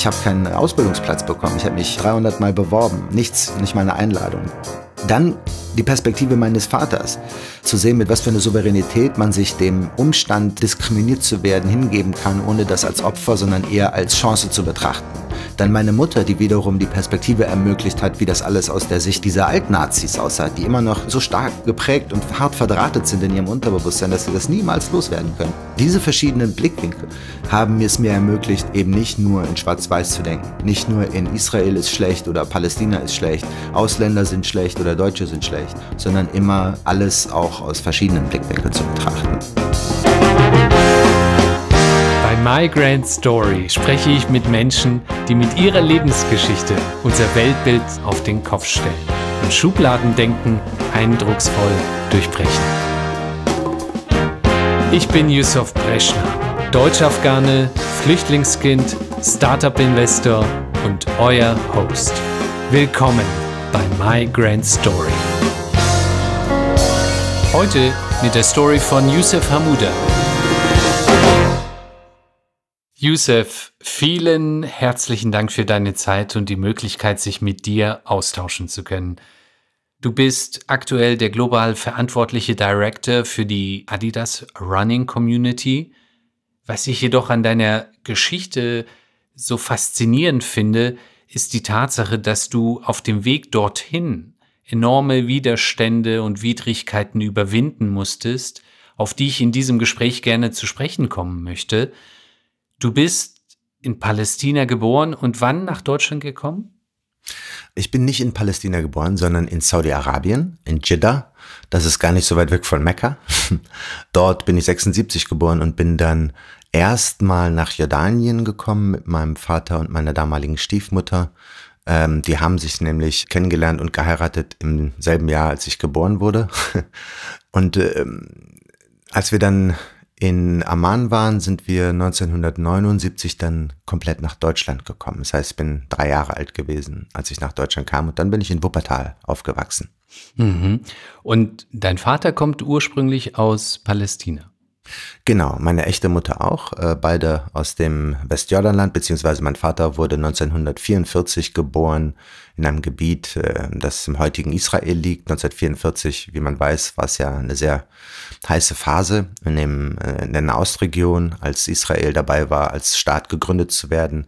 Ich habe keinen Ausbildungsplatz bekommen. Ich habe mich 300 Mal beworben. Nichts, nicht mal eine Einladung. Dann die Perspektive meines Vaters, zu sehen, mit was für einer Souveränität man sich dem Umstand, diskriminiert zu werden, hingeben kann, ohne das als Opfer, sondern eher als Chance zu betrachten. Dann meine Mutter, die wiederum die Perspektive ermöglicht hat, wie das alles aus der Sicht dieser Altnazis aussah, die immer noch so stark geprägt und hart verdrahtet sind in ihrem Unterbewusstsein, dass sie das niemals loswerden können. Diese verschiedenen Blickwinkel haben es mir ermöglicht, eben nicht nur in Schwarz-Weiß zu denken, nicht nur in Israel ist schlecht oder Palästina ist schlecht, Ausländer sind schlecht oder oder Deutsche sind schlecht, sondern immer alles auch aus verschiedenen Blickwinkeln zu betrachten. Bei My Grand Story spreche ich mit Menschen, die mit ihrer Lebensgeschichte unser Weltbild auf den Kopf stellen und Schubladendenken eindrucksvoll durchbrechen. Ich bin Yusuf Breschner, Deutsch-Afghane, Flüchtlingskind, Startup-Investor und euer Host. Willkommen bei My Grand Story. Heute mit der Story von Youssef Hamuda. Youssef, vielen herzlichen Dank für deine Zeit und die Möglichkeit, sich mit dir austauschen zu können. Du bist aktuell der global verantwortliche Director für die Adidas Running Community. Was ich jedoch an deiner Geschichte so faszinierend finde, ist die Tatsache, dass du auf dem Weg dorthin enorme Widerstände und Widrigkeiten überwinden musstest, auf die ich in diesem Gespräch gerne zu sprechen kommen möchte. Du bist in Palästina geboren und wann nach Deutschland gekommen? Ich bin nicht in Palästina geboren, sondern in Saudi-Arabien, in Jeddah. Das ist gar nicht so weit weg von Mekka. Dort bin ich 76 geboren und bin dann erstmal nach Jordanien gekommen mit meinem Vater und meiner damaligen Stiefmutter. Ähm, die haben sich nämlich kennengelernt und geheiratet im selben Jahr, als ich geboren wurde. und ähm, als wir dann in Amman waren, sind wir 1979 dann komplett nach Deutschland gekommen. Das heißt, ich bin drei Jahre alt gewesen, als ich nach Deutschland kam und dann bin ich in Wuppertal aufgewachsen. Mhm. Und dein Vater kommt ursprünglich aus Palästina? Genau, meine echte Mutter auch, äh, beide aus dem Westjordanland, beziehungsweise mein Vater wurde 1944 geboren in einem Gebiet, äh, das im heutigen Israel liegt. 1944, wie man weiß, war es ja eine sehr heiße Phase in, dem, äh, in der Nahostregion, als Israel dabei war, als Staat gegründet zu werden.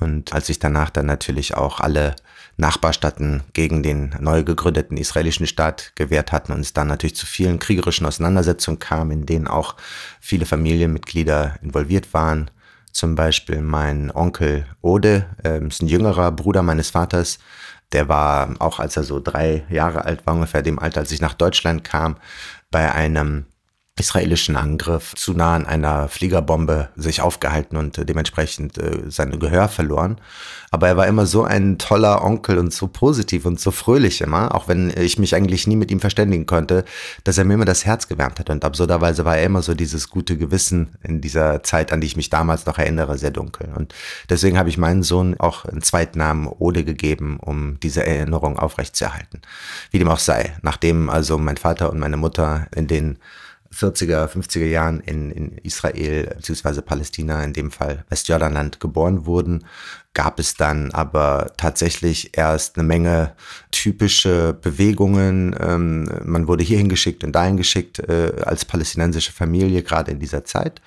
Und als ich danach dann natürlich auch alle Nachbarstaaten gegen den neu gegründeten israelischen Staat gewehrt hatten und es dann natürlich zu vielen kriegerischen Auseinandersetzungen kam, in denen auch viele Familienmitglieder involviert waren. Zum Beispiel mein Onkel Ode, äh, ist ein jüngerer Bruder meines Vaters, der war auch, als er so drei Jahre alt war, ungefähr dem Alter, als ich nach Deutschland kam, bei einem israelischen Angriff zu nah an einer Fliegerbombe sich aufgehalten und äh, dementsprechend äh, sein Gehör verloren. Aber er war immer so ein toller Onkel und so positiv und so fröhlich immer, auch wenn ich mich eigentlich nie mit ihm verständigen konnte, dass er mir immer das Herz gewärmt hat. Und absurderweise war er immer so dieses gute Gewissen in dieser Zeit, an die ich mich damals noch erinnere, sehr dunkel. Und deswegen habe ich meinen Sohn auch einen Zweitnamen Ode gegeben, um diese Erinnerung aufrechtzuerhalten. Wie dem auch sei, nachdem also mein Vater und meine Mutter in den 40er, 50er Jahren in, in Israel bzw. Palästina, in dem Fall Westjordanland, geboren wurden, gab es dann aber tatsächlich erst eine Menge typische Bewegungen. Ähm, man wurde hierhin geschickt und dahin geschickt äh, als palästinensische Familie, gerade in dieser Zeit.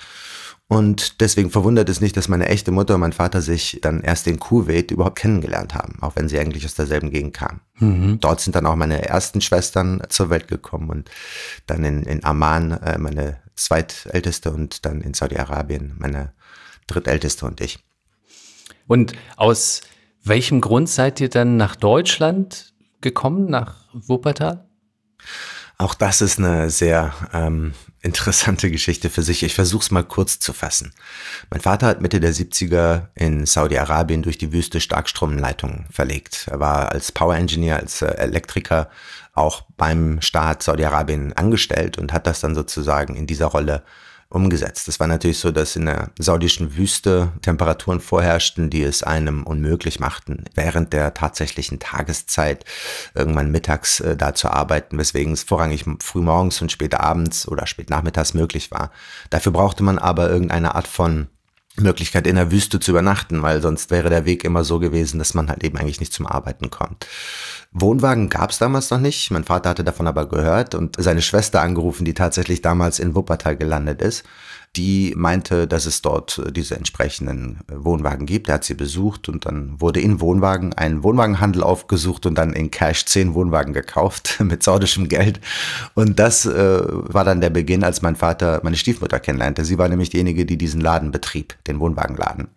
Und deswegen verwundert es nicht, dass meine echte Mutter und mein Vater sich dann erst in Kuwait überhaupt kennengelernt haben, auch wenn sie eigentlich aus derselben Gegend kamen. Mhm. Dort sind dann auch meine ersten Schwestern zur Welt gekommen und dann in, in Amman äh, meine zweitälteste und dann in Saudi-Arabien meine drittälteste und ich. Und aus welchem Grund seid ihr dann nach Deutschland gekommen, nach Wuppertal? Auch das ist eine sehr ähm, interessante Geschichte für sich. Ich versuche es mal kurz zu fassen. Mein Vater hat Mitte der 70er in Saudi-Arabien durch die Wüste Starkstromleitungen verlegt. Er war als Power Engineer, als äh, Elektriker auch beim Staat Saudi-Arabien angestellt und hat das dann sozusagen in dieser Rolle umgesetzt. Das war natürlich so, dass in der saudischen Wüste Temperaturen vorherrschten, die es einem unmöglich machten, während der tatsächlichen Tageszeit irgendwann mittags äh, da zu arbeiten, weswegen es vorrangig frühmorgens und später abends oder spät nachmittags möglich war. Dafür brauchte man aber irgendeine Art von Möglichkeit in der Wüste zu übernachten, weil sonst wäre der Weg immer so gewesen, dass man halt eben eigentlich nicht zum Arbeiten kommt. Wohnwagen gab es damals noch nicht. Mein Vater hatte davon aber gehört und seine Schwester angerufen, die tatsächlich damals in Wuppertal gelandet ist die meinte, dass es dort äh, diese entsprechenden äh, Wohnwagen gibt. Er hat sie besucht und dann wurde in Wohnwagen ein Wohnwagenhandel aufgesucht und dann in Cash zehn Wohnwagen gekauft mit saudischem Geld. Und das äh, war dann der Beginn, als mein Vater meine Stiefmutter kennenlernte. Sie war nämlich diejenige, die diesen Laden betrieb, den Wohnwagenladen.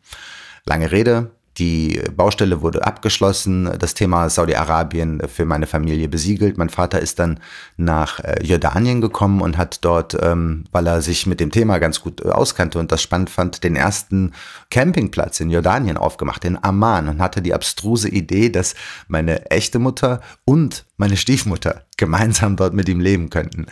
Lange Rede, die Baustelle wurde abgeschlossen, das Thema Saudi-Arabien für meine Familie besiegelt. Mein Vater ist dann nach äh, Jordanien gekommen und hat dort, ähm, weil er sich mit dem Thema ganz gut äh, auskannte und das spannend fand, den ersten Campingplatz in Jordanien aufgemacht, in Amman, und hatte die abstruse Idee, dass meine echte Mutter und meine Stiefmutter gemeinsam dort mit ihm leben könnten.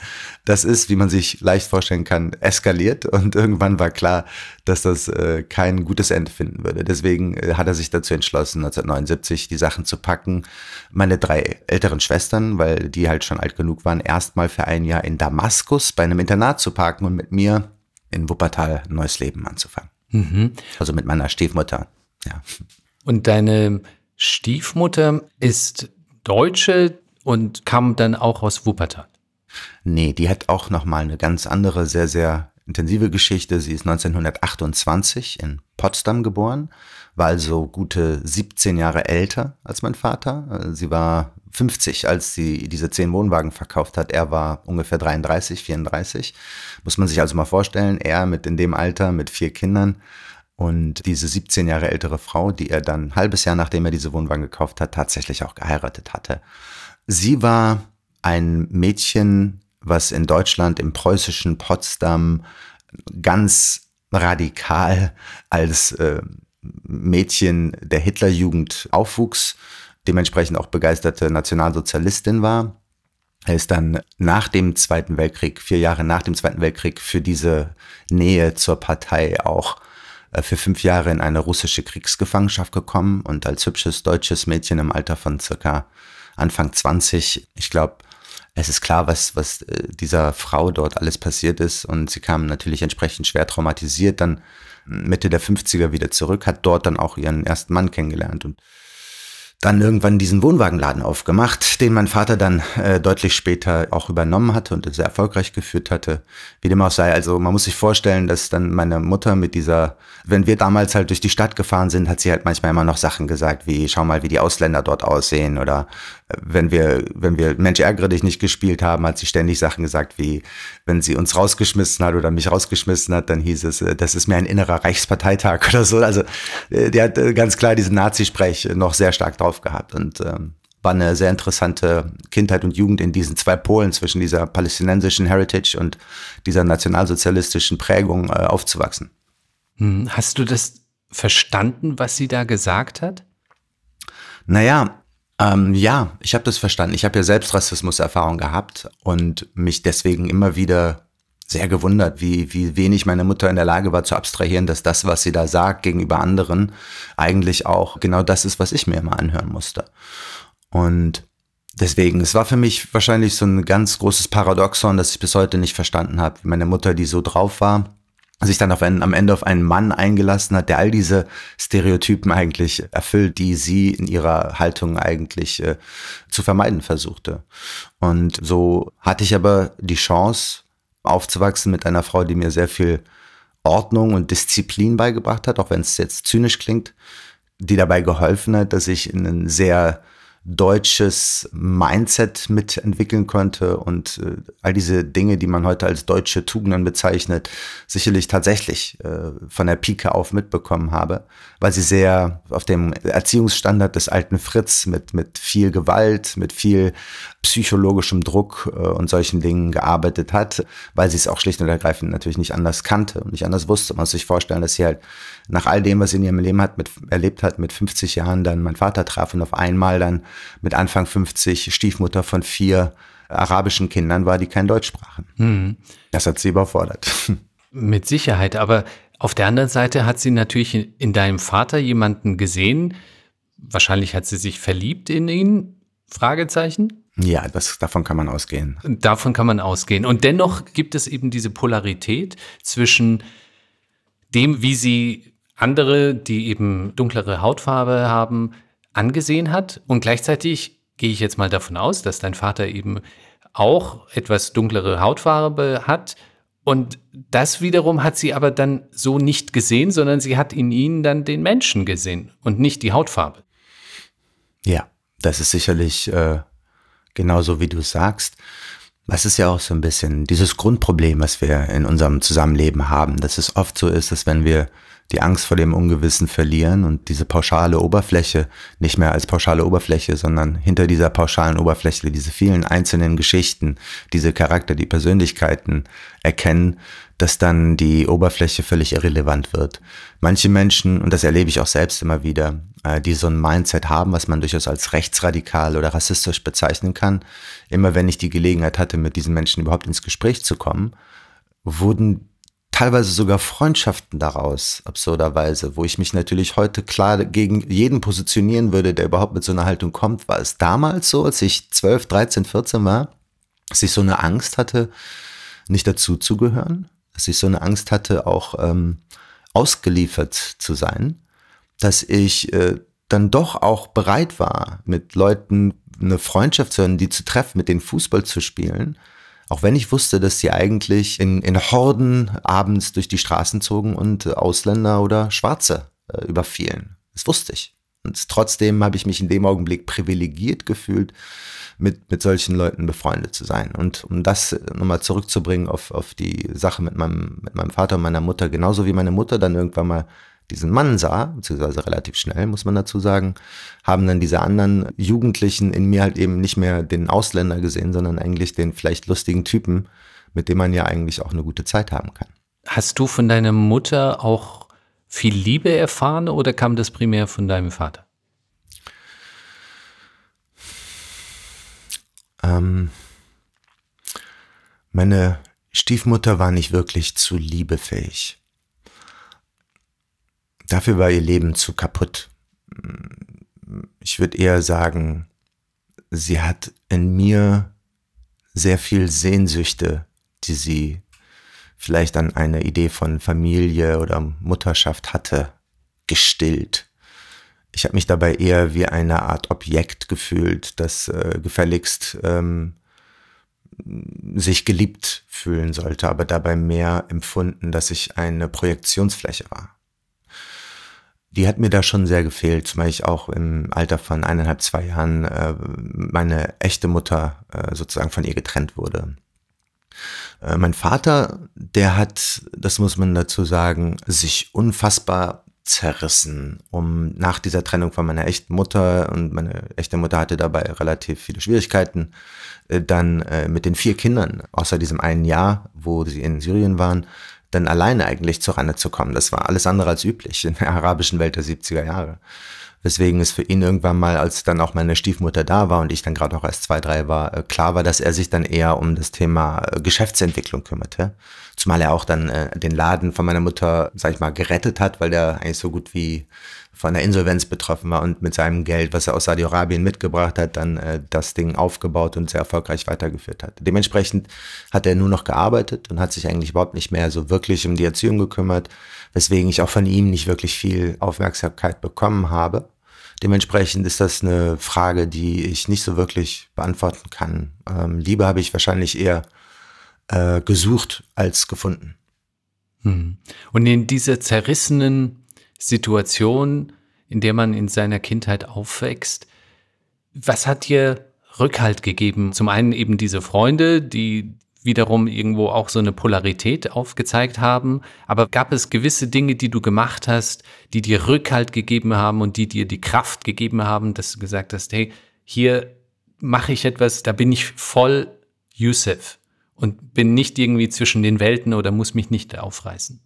Das ist, wie man sich leicht vorstellen kann, eskaliert und irgendwann war klar, dass das äh, kein gutes Ende finden würde. Deswegen äh, hat er sich dazu entschlossen, 1979 die Sachen zu packen. Meine drei älteren Schwestern, weil die halt schon alt genug waren, erstmal für ein Jahr in Damaskus bei einem Internat zu parken und mit mir in Wuppertal ein neues Leben anzufangen. Mhm. Also mit meiner Stiefmutter. Ja. Und deine Stiefmutter ist Deutsche, und kam dann auch aus Wuppertal. Nee, die hat auch nochmal eine ganz andere, sehr, sehr intensive Geschichte. Sie ist 1928 in Potsdam geboren, war also gute 17 Jahre älter als mein Vater. Äh, sie war 50, als sie diese 10 Wohnwagen verkauft hat. Er war ungefähr 33, 34. Muss man sich also mal vorstellen, er mit in dem Alter, mit vier Kindern. Und diese 17 Jahre ältere Frau, die er dann ein halbes Jahr nachdem er diese Wohnwagen gekauft hat, tatsächlich auch geheiratet hatte. Sie war ein Mädchen, was in Deutschland, im preußischen Potsdam, ganz radikal als äh, Mädchen der Hitlerjugend aufwuchs, dementsprechend auch begeisterte Nationalsozialistin war. Er ist dann nach dem Zweiten Weltkrieg, vier Jahre nach dem Zweiten Weltkrieg, für diese Nähe zur Partei auch äh, für fünf Jahre in eine russische Kriegsgefangenschaft gekommen und als hübsches deutsches Mädchen im Alter von circa Anfang 20. Ich glaube, es ist klar, was, was äh, dieser Frau dort alles passiert ist. Und sie kam natürlich entsprechend schwer traumatisiert, dann Mitte der 50er wieder zurück, hat dort dann auch ihren ersten Mann kennengelernt und dann irgendwann diesen Wohnwagenladen aufgemacht, den mein Vater dann äh, deutlich später auch übernommen hatte und sehr erfolgreich geführt hatte. Wie dem auch sei, also man muss sich vorstellen, dass dann meine Mutter mit dieser, wenn wir damals halt durch die Stadt gefahren sind, hat sie halt manchmal immer noch Sachen gesagt, wie schau mal, wie die Ausländer dort aussehen oder wenn wir, wenn wir Mensch ärgere dich nicht gespielt haben, hat sie ständig Sachen gesagt wie, wenn sie uns rausgeschmissen hat oder mich rausgeschmissen hat, dann hieß es, äh, das ist mir ein innerer Reichsparteitag oder so. Also äh, die hat äh, ganz klar diesen Nazi-Sprech noch sehr stark drauf gehabt und ähm, war eine sehr interessante Kindheit und Jugend in diesen zwei Polen zwischen dieser palästinensischen Heritage und dieser nationalsozialistischen Prägung äh, aufzuwachsen. Hm, hast du das verstanden, was sie da gesagt hat? Naja, ähm, ja, ich habe das verstanden. Ich habe ja selbst Rassismuserfahrung gehabt und mich deswegen immer wieder sehr gewundert, wie, wie wenig meine Mutter in der Lage war zu abstrahieren, dass das, was sie da sagt gegenüber anderen, eigentlich auch genau das ist, was ich mir immer anhören musste. Und deswegen, es war für mich wahrscheinlich so ein ganz großes Paradoxon, dass ich bis heute nicht verstanden habe, wie meine Mutter, die so drauf war, sich dann auf einen, am Ende auf einen Mann eingelassen hat, der all diese Stereotypen eigentlich erfüllt, die sie in ihrer Haltung eigentlich äh, zu vermeiden versuchte. Und so hatte ich aber die Chance, aufzuwachsen mit einer Frau, die mir sehr viel Ordnung und Disziplin beigebracht hat, auch wenn es jetzt zynisch klingt, die dabei geholfen hat, dass ich in einen sehr deutsches Mindset mitentwickeln könnte und äh, all diese Dinge, die man heute als deutsche Tugenden bezeichnet, sicherlich tatsächlich äh, von der Pike auf mitbekommen habe, weil sie sehr auf dem Erziehungsstandard des alten Fritz mit, mit viel Gewalt, mit viel psychologischem Druck äh, und solchen Dingen gearbeitet hat, weil sie es auch schlicht und ergreifend natürlich nicht anders kannte und nicht anders wusste. Man muss sich vorstellen, dass sie halt nach all dem, was sie in ihrem Leben hat, mit, erlebt hat, mit 50 Jahren dann mein Vater traf und auf einmal dann mit Anfang 50 Stiefmutter von vier arabischen Kindern war, die kein Deutsch sprachen. Mhm. Das hat sie überfordert. Mit Sicherheit, aber auf der anderen Seite hat sie natürlich in deinem Vater jemanden gesehen. Wahrscheinlich hat sie sich verliebt in ihn? Fragezeichen? Ja, das, davon kann man ausgehen. Davon kann man ausgehen. Und dennoch gibt es eben diese Polarität zwischen dem, wie sie andere, die eben dunklere Hautfarbe haben, angesehen hat. Und gleichzeitig gehe ich jetzt mal davon aus, dass dein Vater eben auch etwas dunklere Hautfarbe hat. Und das wiederum hat sie aber dann so nicht gesehen, sondern sie hat in ihnen dann den Menschen gesehen und nicht die Hautfarbe. Ja, das ist sicherlich äh, genauso wie du sagst. Was ist ja auch so ein bisschen dieses Grundproblem, was wir in unserem Zusammenleben haben, dass es oft so ist, dass wenn wir die Angst vor dem Ungewissen verlieren und diese pauschale Oberfläche nicht mehr als pauschale Oberfläche, sondern hinter dieser pauschalen Oberfläche diese vielen einzelnen Geschichten, diese Charakter, die Persönlichkeiten erkennen, dass dann die Oberfläche völlig irrelevant wird. Manche Menschen, und das erlebe ich auch selbst immer wieder, äh, die so ein Mindset haben, was man durchaus als rechtsradikal oder rassistisch bezeichnen kann, immer wenn ich die Gelegenheit hatte, mit diesen Menschen überhaupt ins Gespräch zu kommen, wurden teilweise sogar Freundschaften daraus, absurderweise, wo ich mich natürlich heute klar gegen jeden positionieren würde, der überhaupt mit so einer Haltung kommt, war es damals so, als ich 12, 13, 14 war, dass ich so eine Angst hatte, nicht dazu zu gehören, dass ich so eine Angst hatte, auch ähm, ausgeliefert zu sein, dass ich äh, dann doch auch bereit war, mit Leuten eine Freundschaft zu hören, die zu treffen, mit denen Fußball zu spielen, auch wenn ich wusste, dass sie eigentlich in, in Horden abends durch die Straßen zogen und Ausländer oder Schwarze äh, überfielen. Das wusste ich. Und trotzdem habe ich mich in dem Augenblick privilegiert gefühlt, mit, mit solchen Leuten befreundet zu sein. Und um das nochmal zurückzubringen auf, auf die Sache mit meinem, mit meinem Vater und meiner Mutter, genauso wie meine Mutter dann irgendwann mal diesen Mann sah, beziehungsweise relativ schnell, muss man dazu sagen, haben dann diese anderen Jugendlichen in mir halt eben nicht mehr den Ausländer gesehen, sondern eigentlich den vielleicht lustigen Typen, mit dem man ja eigentlich auch eine gute Zeit haben kann. Hast du von deiner Mutter auch viel Liebe erfahren oder kam das primär von deinem Vater? Ähm, meine Stiefmutter war nicht wirklich zu liebefähig. Dafür war ihr Leben zu kaputt. Ich würde eher sagen, sie hat in mir sehr viel Sehnsüchte, die sie vielleicht an eine Idee von Familie oder Mutterschaft hatte, gestillt. Ich habe mich dabei eher wie eine Art Objekt gefühlt, das äh, gefälligst ähm, sich geliebt fühlen sollte, aber dabei mehr empfunden, dass ich eine Projektionsfläche war. Die hat mir da schon sehr gefehlt, zumal ich auch im Alter von eineinhalb, zwei Jahren äh, meine echte Mutter äh, sozusagen von ihr getrennt wurde. Äh, mein Vater, der hat, das muss man dazu sagen, sich unfassbar zerrissen, um nach dieser Trennung von meiner echten Mutter und meine echte Mutter hatte dabei relativ viele Schwierigkeiten, äh, dann äh, mit den vier Kindern, außer diesem einen Jahr, wo sie in Syrien waren, dann alleine eigentlich zur Rande zu kommen. Das war alles andere als üblich in der arabischen Welt der 70er Jahre weswegen es für ihn irgendwann mal, als dann auch meine Stiefmutter da war und ich dann gerade auch erst zwei, drei war, äh, klar war, dass er sich dann eher um das Thema äh, Geschäftsentwicklung kümmerte. Zumal er auch dann äh, den Laden von meiner Mutter, sag ich mal, gerettet hat, weil der eigentlich so gut wie von der Insolvenz betroffen war und mit seinem Geld, was er aus Saudi-Arabien mitgebracht hat, dann äh, das Ding aufgebaut und sehr erfolgreich weitergeführt hat. Dementsprechend hat er nur noch gearbeitet und hat sich eigentlich überhaupt nicht mehr so wirklich um die Erziehung gekümmert, weswegen ich auch von ihm nicht wirklich viel Aufmerksamkeit bekommen habe. Dementsprechend ist das eine Frage, die ich nicht so wirklich beantworten kann. Ähm, Liebe habe ich wahrscheinlich eher äh, gesucht als gefunden. Hm. Und in dieser zerrissenen Situation, in der man in seiner Kindheit aufwächst, was hat dir Rückhalt gegeben? Zum einen eben diese Freunde, die wiederum irgendwo auch so eine Polarität aufgezeigt haben. Aber gab es gewisse Dinge, die du gemacht hast, die dir Rückhalt gegeben haben und die dir die Kraft gegeben haben, dass du gesagt hast, hey, hier mache ich etwas, da bin ich voll Yusuf und bin nicht irgendwie zwischen den Welten oder muss mich nicht aufreißen?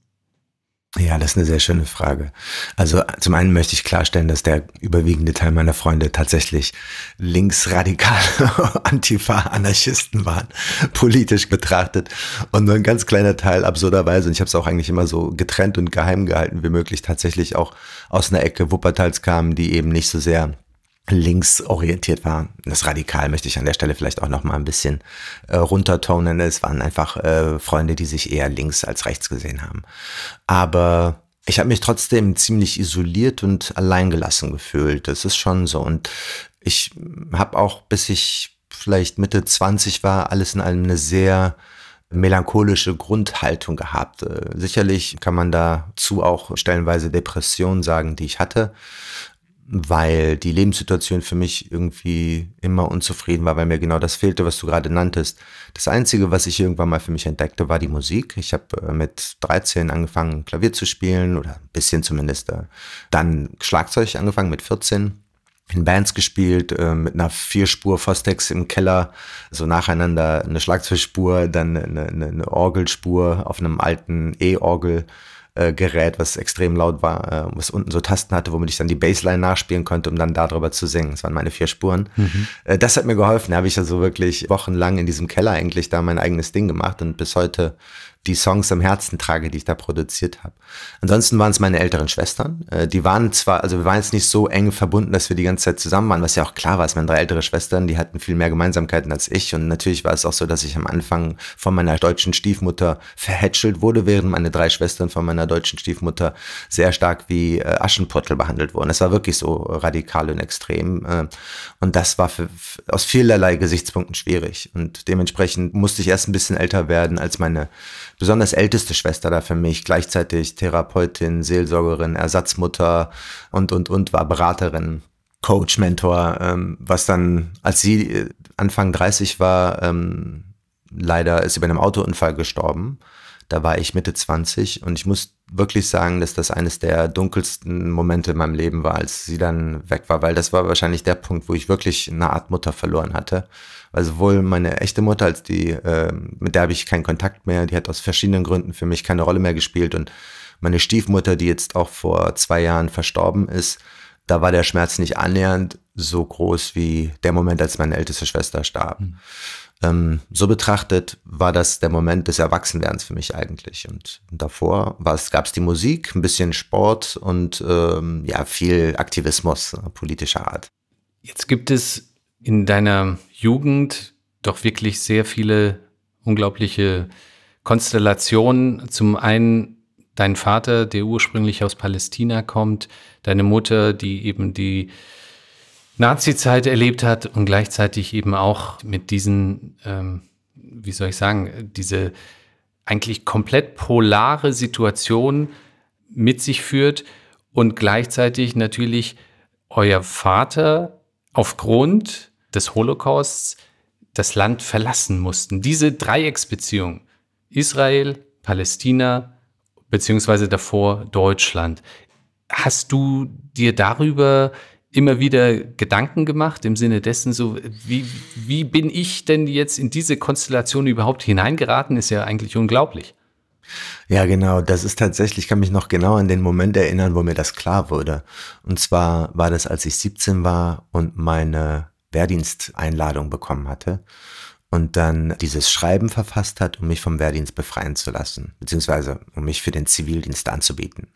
Ja, das ist eine sehr schöne Frage. Also zum einen möchte ich klarstellen, dass der überwiegende Teil meiner Freunde tatsächlich linksradikale Antifa-Anarchisten waren, politisch betrachtet. Und nur ein ganz kleiner Teil, absurderweise, und ich habe es auch eigentlich immer so getrennt und geheim gehalten wie möglich, tatsächlich auch aus einer Ecke Wuppertals kamen, die eben nicht so sehr linksorientiert war. Das Radikal möchte ich an der Stelle vielleicht auch noch mal ein bisschen äh, runtertonen. Es waren einfach äh, Freunde, die sich eher links als rechts gesehen haben. Aber ich habe mich trotzdem ziemlich isoliert und alleingelassen gefühlt. Das ist schon so. Und ich habe auch, bis ich vielleicht Mitte 20 war, alles in allem eine sehr melancholische Grundhaltung gehabt. Äh, sicherlich kann man dazu auch stellenweise Depressionen sagen, die ich hatte weil die Lebenssituation für mich irgendwie immer unzufrieden war, weil mir genau das fehlte, was du gerade nanntest. Das Einzige, was ich irgendwann mal für mich entdeckte, war die Musik. Ich habe äh, mit 13 angefangen, Klavier zu spielen oder ein bisschen zumindest. Äh, dann Schlagzeug angefangen mit 14 in Bands gespielt, äh, mit einer Vierspur Fostex im Keller, so nacheinander eine Schlagzeugspur, dann eine, eine, eine Orgelspur auf einem alten E-Orgel äh, Gerät, was extrem laut war, äh, was unten so Tasten hatte, womit ich dann die Bassline nachspielen konnte, um dann darüber zu singen. Das waren meine vier Spuren. Mhm. Äh, das hat mir geholfen. Da habe ich also wirklich wochenlang in diesem Keller eigentlich da mein eigenes Ding gemacht und bis heute die Songs am Herzen trage, die ich da produziert habe. Ansonsten waren es meine älteren Schwestern. Äh, die waren zwar, also wir waren jetzt nicht so eng verbunden, dass wir die ganze Zeit zusammen waren, was ja auch klar war. Es waren drei ältere Schwestern, die hatten viel mehr Gemeinsamkeiten als ich. Und natürlich war es auch so, dass ich am Anfang von meiner deutschen Stiefmutter verhätschelt wurde, während meine drei Schwestern von meiner deutschen Stiefmutter sehr stark wie äh, Aschenputtel behandelt wurden. Das war wirklich so radikal und extrem. Äh, und das war für, aus vielerlei Gesichtspunkten schwierig. Und dementsprechend musste ich erst ein bisschen älter werden, als meine besonders älteste Schwester da für mich, gleichzeitig Therapeutin, Seelsorgerin, Ersatzmutter und, und, und, war Beraterin. Coach, Mentor, ähm, was dann, als sie äh, Anfang 30 war, ähm, leider ist sie bei einem Autounfall gestorben. Da war ich Mitte 20 und ich muss wirklich sagen, dass das eines der dunkelsten Momente in meinem Leben war, als sie dann weg war, weil das war wahrscheinlich der Punkt, wo ich wirklich eine Art Mutter verloren hatte. Weil sowohl meine echte Mutter als die, äh, mit der habe ich keinen Kontakt mehr, die hat aus verschiedenen Gründen für mich keine Rolle mehr gespielt und meine Stiefmutter, die jetzt auch vor zwei Jahren verstorben ist, da war der Schmerz nicht annähernd so groß wie der Moment, als meine älteste Schwester starb. Mhm. Ähm, so betrachtet war das der Moment des Erwachsenwerdens für mich eigentlich. Und, davor gab es die Musik, ein bisschen Sport und ähm, ja, viel Aktivismus äh, politischer Art. Jetzt gibt es in deiner Jugend doch wirklich sehr viele unglaubliche Konstellationen. Zum einen dein Vater, der ursprünglich aus Palästina kommt, deine Mutter, die eben die Nazi-Zeit erlebt hat und gleichzeitig eben auch mit diesen, ähm, wie soll ich sagen, diese eigentlich komplett polare Situation mit sich führt und gleichzeitig natürlich euer Vater aufgrund des Holocausts das Land verlassen mussten. Diese Dreiecksbeziehung Israel, Palästina, beziehungsweise davor Deutschland. Hast du dir darüber immer wieder Gedanken gemacht im Sinne dessen, so wie, wie bin ich denn jetzt in diese Konstellation überhaupt hineingeraten, ist ja eigentlich unglaublich. Ja, genau. Das ist tatsächlich, ich kann mich noch genau an den Moment erinnern, wo mir das klar wurde. Und zwar war das, als ich 17 war und meine Wehrdiensteinladung bekommen hatte und dann dieses Schreiben verfasst hat, um mich vom Wehrdienst befreien zu lassen, beziehungsweise um mich für den Zivildienst anzubieten.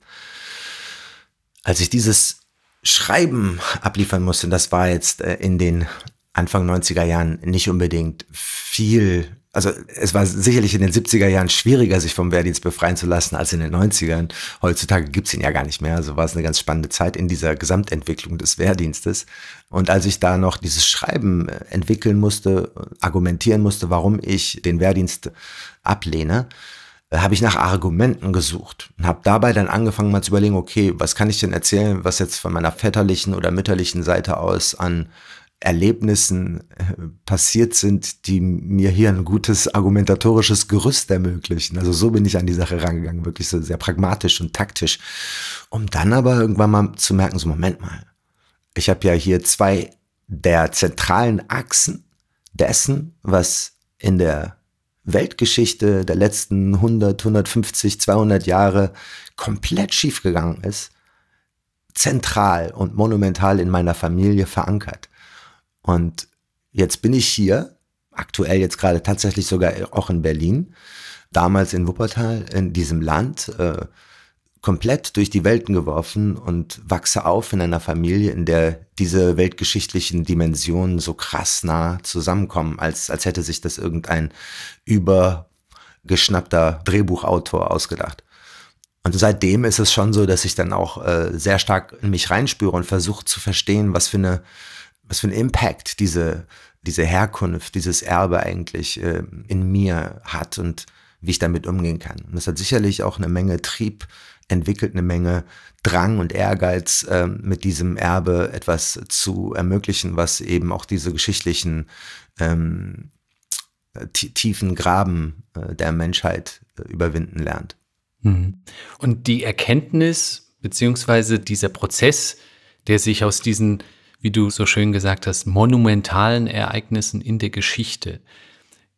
Als ich dieses Schreiben abliefern musste, das war jetzt äh, in den Anfang 90er Jahren nicht unbedingt viel. Also es war sicherlich in den 70er Jahren schwieriger, sich vom Wehrdienst befreien zu lassen, als in den 90ern. Heutzutage gibt es ihn ja gar nicht mehr. Also war es eine ganz spannende Zeit in dieser Gesamtentwicklung des Wehrdienstes. Und als ich da noch dieses Schreiben äh, entwickeln musste, argumentieren musste, warum ich den Wehrdienst ablehne, habe ich nach Argumenten gesucht und habe dabei dann angefangen mal zu überlegen, okay, was kann ich denn erzählen, was jetzt von meiner väterlichen oder mütterlichen Seite aus an Erlebnissen äh, passiert sind, die mir hier ein gutes argumentatorisches Gerüst ermöglichen. Also so bin ich an die Sache rangegangen, wirklich so sehr pragmatisch und taktisch, um dann aber irgendwann mal zu merken, so Moment mal, ich habe ja hier zwei der zentralen Achsen dessen, was in der Weltgeschichte der letzten 100, 150, 200 Jahre komplett schiefgegangen ist, zentral und monumental in meiner Familie verankert. Und jetzt bin ich hier, aktuell jetzt gerade tatsächlich sogar auch in Berlin, damals in Wuppertal, in diesem Land. Äh, komplett durch die Welten geworfen und wachse auf in einer Familie, in der diese weltgeschichtlichen Dimensionen so krass nah zusammenkommen, als, als hätte sich das irgendein übergeschnappter Drehbuchautor ausgedacht. Und seitdem ist es schon so, dass ich dann auch äh, sehr stark in mich reinspüre und versuche zu verstehen, was für eine, was für ein Impact diese, diese Herkunft, dieses Erbe eigentlich äh, in mir hat und wie ich damit umgehen kann. Und das hat sicherlich auch eine Menge Trieb entwickelt eine Menge Drang und Ehrgeiz, äh, mit diesem Erbe etwas zu ermöglichen, was eben auch diese geschichtlichen ähm, tiefen Graben äh, der Menschheit äh, überwinden lernt. Mhm. Und die Erkenntnis beziehungsweise dieser Prozess, der sich aus diesen, wie du so schön gesagt hast, monumentalen Ereignissen in der Geschichte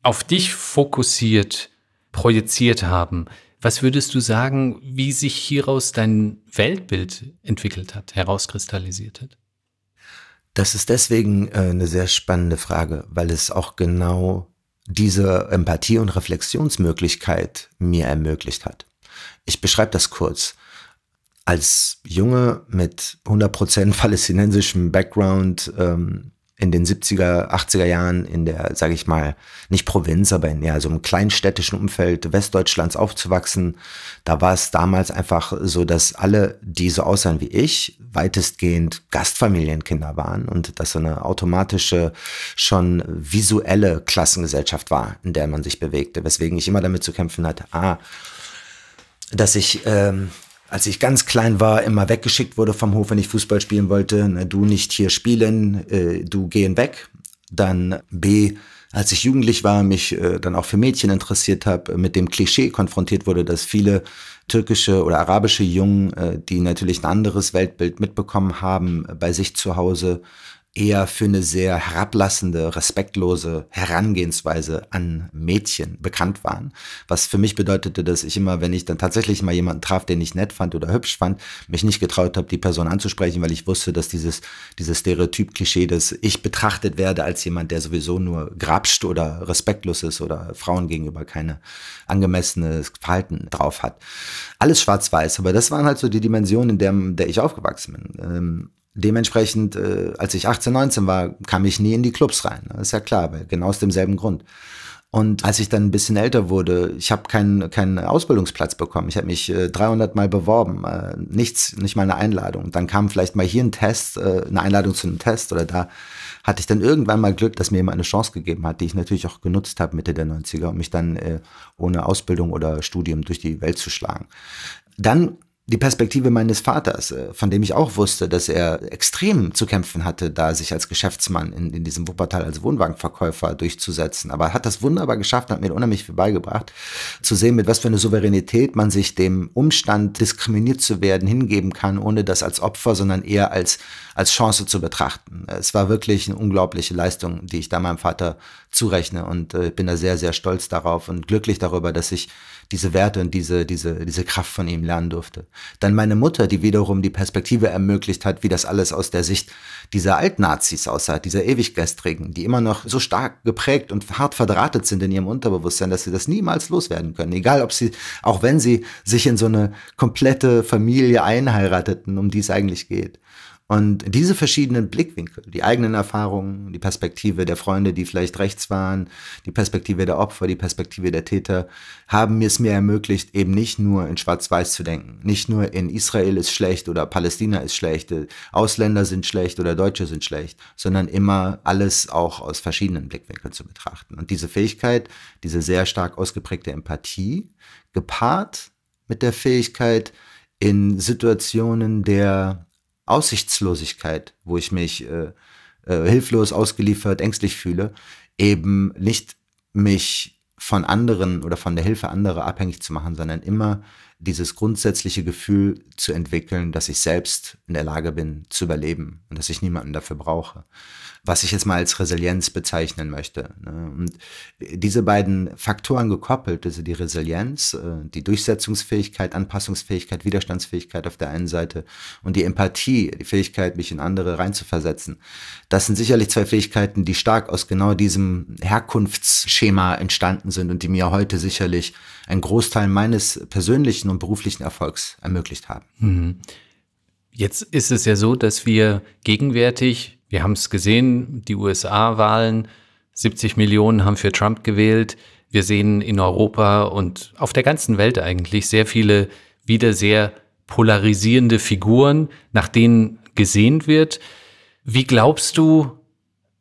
auf dich fokussiert, projiziert haben, was würdest du sagen, wie sich hieraus dein Weltbild entwickelt hat, herauskristallisiert hat? Das ist deswegen äh, eine sehr spannende Frage, weil es auch genau diese Empathie- und Reflexionsmöglichkeit mir ermöglicht hat. Ich beschreibe das kurz. Als Junge mit 100% palästinensischem Background ähm, in den 70er, 80er Jahren in der, sage ich mal, nicht Provinz, aber in ja, so einem kleinstädtischen Umfeld Westdeutschlands aufzuwachsen, da war es damals einfach so, dass alle, die so aussahen wie ich, weitestgehend Gastfamilienkinder waren und dass so eine automatische, schon visuelle Klassengesellschaft war, in der man sich bewegte, weswegen ich immer damit zu kämpfen hatte, ah, dass ich ähm, als ich ganz klein war, immer weggeschickt wurde vom Hof, wenn ich Fußball spielen wollte. Na, ne, du nicht hier spielen, äh, du gehen weg. Dann B, als ich jugendlich war, mich äh, dann auch für Mädchen interessiert habe, mit dem Klischee konfrontiert wurde, dass viele türkische oder arabische Jungen, äh, die natürlich ein anderes Weltbild mitbekommen haben, bei sich zu Hause eher für eine sehr herablassende, respektlose Herangehensweise an Mädchen bekannt waren. Was für mich bedeutete, dass ich immer, wenn ich dann tatsächlich mal jemanden traf, den ich nett fand oder hübsch fand, mich nicht getraut habe, die Person anzusprechen, weil ich wusste, dass dieses, dieses Stereotyp-Klischee, dass ich betrachtet werde als jemand, der sowieso nur grapscht oder respektlos ist oder Frauen gegenüber keine angemessenes Verhalten drauf hat. Alles schwarz-weiß, aber das waren halt so die Dimensionen, in der, der ich aufgewachsen bin. Ähm, Dementsprechend, äh, als ich 18, 19 war, kam ich nie in die Clubs rein. Das ne? ist ja klar, genau aus demselben Grund. Und als ich dann ein bisschen älter wurde, ich habe keinen keinen Ausbildungsplatz bekommen. Ich habe mich äh, 300 Mal beworben, äh, nichts, nicht mal eine Einladung. Dann kam vielleicht mal hier ein Test, äh, eine Einladung zu einem Test oder da hatte ich dann irgendwann mal Glück, dass mir jemand eine Chance gegeben hat, die ich natürlich auch genutzt habe Mitte der 90er, um mich dann äh, ohne Ausbildung oder Studium durch die Welt zu schlagen. Dann die Perspektive meines Vaters, äh, von dem ich auch wusste, dass er extrem zu kämpfen hatte, da sich als Geschäftsmann in, in diesem Wuppertal als Wohnwagenverkäufer durchzusetzen. Aber er hat das wunderbar geschafft, hat mir unheimlich viel beigebracht, zu sehen, mit was für einer Souveränität man sich dem Umstand, diskriminiert zu werden, hingeben kann, ohne das als Opfer, sondern eher als, als Chance zu betrachten. Es war wirklich eine unglaubliche Leistung, die ich da meinem Vater zurechne und äh, bin da sehr, sehr stolz darauf und glücklich darüber, dass ich diese Werte und diese, diese, diese Kraft von ihm lernen durfte. Dann meine Mutter, die wiederum die Perspektive ermöglicht hat, wie das alles aus der Sicht dieser Altnazis aussah, dieser Ewiggestrigen, die immer noch so stark geprägt und hart verdrahtet sind in ihrem Unterbewusstsein, dass sie das niemals loswerden können. Egal, ob sie, auch wenn sie sich in so eine komplette Familie einheirateten, um die es eigentlich geht. Und diese verschiedenen Blickwinkel, die eigenen Erfahrungen, die Perspektive der Freunde, die vielleicht rechts waren, die Perspektive der Opfer, die Perspektive der Täter, haben es mir ermöglicht, eben nicht nur in Schwarz-Weiß zu denken, nicht nur in Israel ist schlecht oder Palästina ist schlecht, äh, Ausländer sind schlecht oder Deutsche sind schlecht, sondern immer alles auch aus verschiedenen Blickwinkeln zu betrachten. Und diese Fähigkeit, diese sehr stark ausgeprägte Empathie, gepaart mit der Fähigkeit, in Situationen der Aussichtslosigkeit, wo ich mich äh, äh, hilflos, ausgeliefert, ängstlich fühle, eben nicht mich von anderen oder von der Hilfe anderer abhängig zu machen, sondern immer dieses grundsätzliche Gefühl zu entwickeln, dass ich selbst in der Lage bin zu überleben und dass ich niemanden dafür brauche was ich jetzt mal als Resilienz bezeichnen möchte. Ne? Und diese beiden Faktoren gekoppelt, also die Resilienz, äh, die Durchsetzungsfähigkeit, Anpassungsfähigkeit, Widerstandsfähigkeit auf der einen Seite und die Empathie, die Fähigkeit, mich in andere reinzuversetzen, das sind sicherlich zwei Fähigkeiten, die stark aus genau diesem Herkunftsschema entstanden sind und die mir heute sicherlich einen Großteil meines persönlichen und beruflichen Erfolgs ermöglicht haben. Mhm. Jetzt ist es ja so, dass wir gegenwärtig wir haben es gesehen, die USA-Wahlen, 70 Millionen haben für Trump gewählt. Wir sehen in Europa und auf der ganzen Welt eigentlich sehr viele wieder sehr polarisierende Figuren, nach denen gesehnt wird. Wie glaubst du,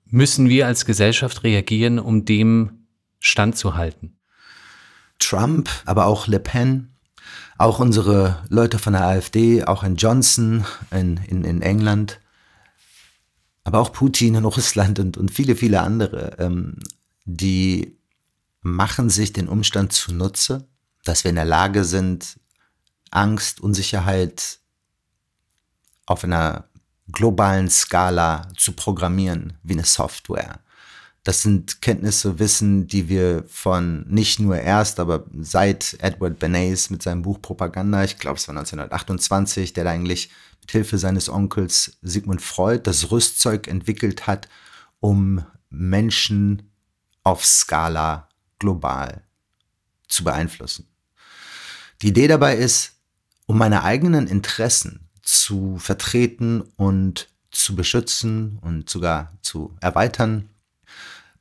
müssen wir als Gesellschaft reagieren, um dem standzuhalten? Trump, aber auch Le Pen, auch unsere Leute von der AfD, auch in Johnson in, in, in England, aber auch Putin in Russland und, und viele, viele andere, ähm, die machen sich den Umstand zunutze, dass wir in der Lage sind, Angst, Unsicherheit auf einer globalen Skala zu programmieren, wie eine Software das sind Kenntnisse, Wissen, die wir von nicht nur erst, aber seit Edward Bernays mit seinem Buch Propaganda, ich glaube es war 1928, der da eigentlich mit Hilfe seines Onkels Sigmund Freud das Rüstzeug entwickelt hat, um Menschen auf Skala global zu beeinflussen. Die Idee dabei ist, um meine eigenen Interessen zu vertreten und zu beschützen und sogar zu erweitern,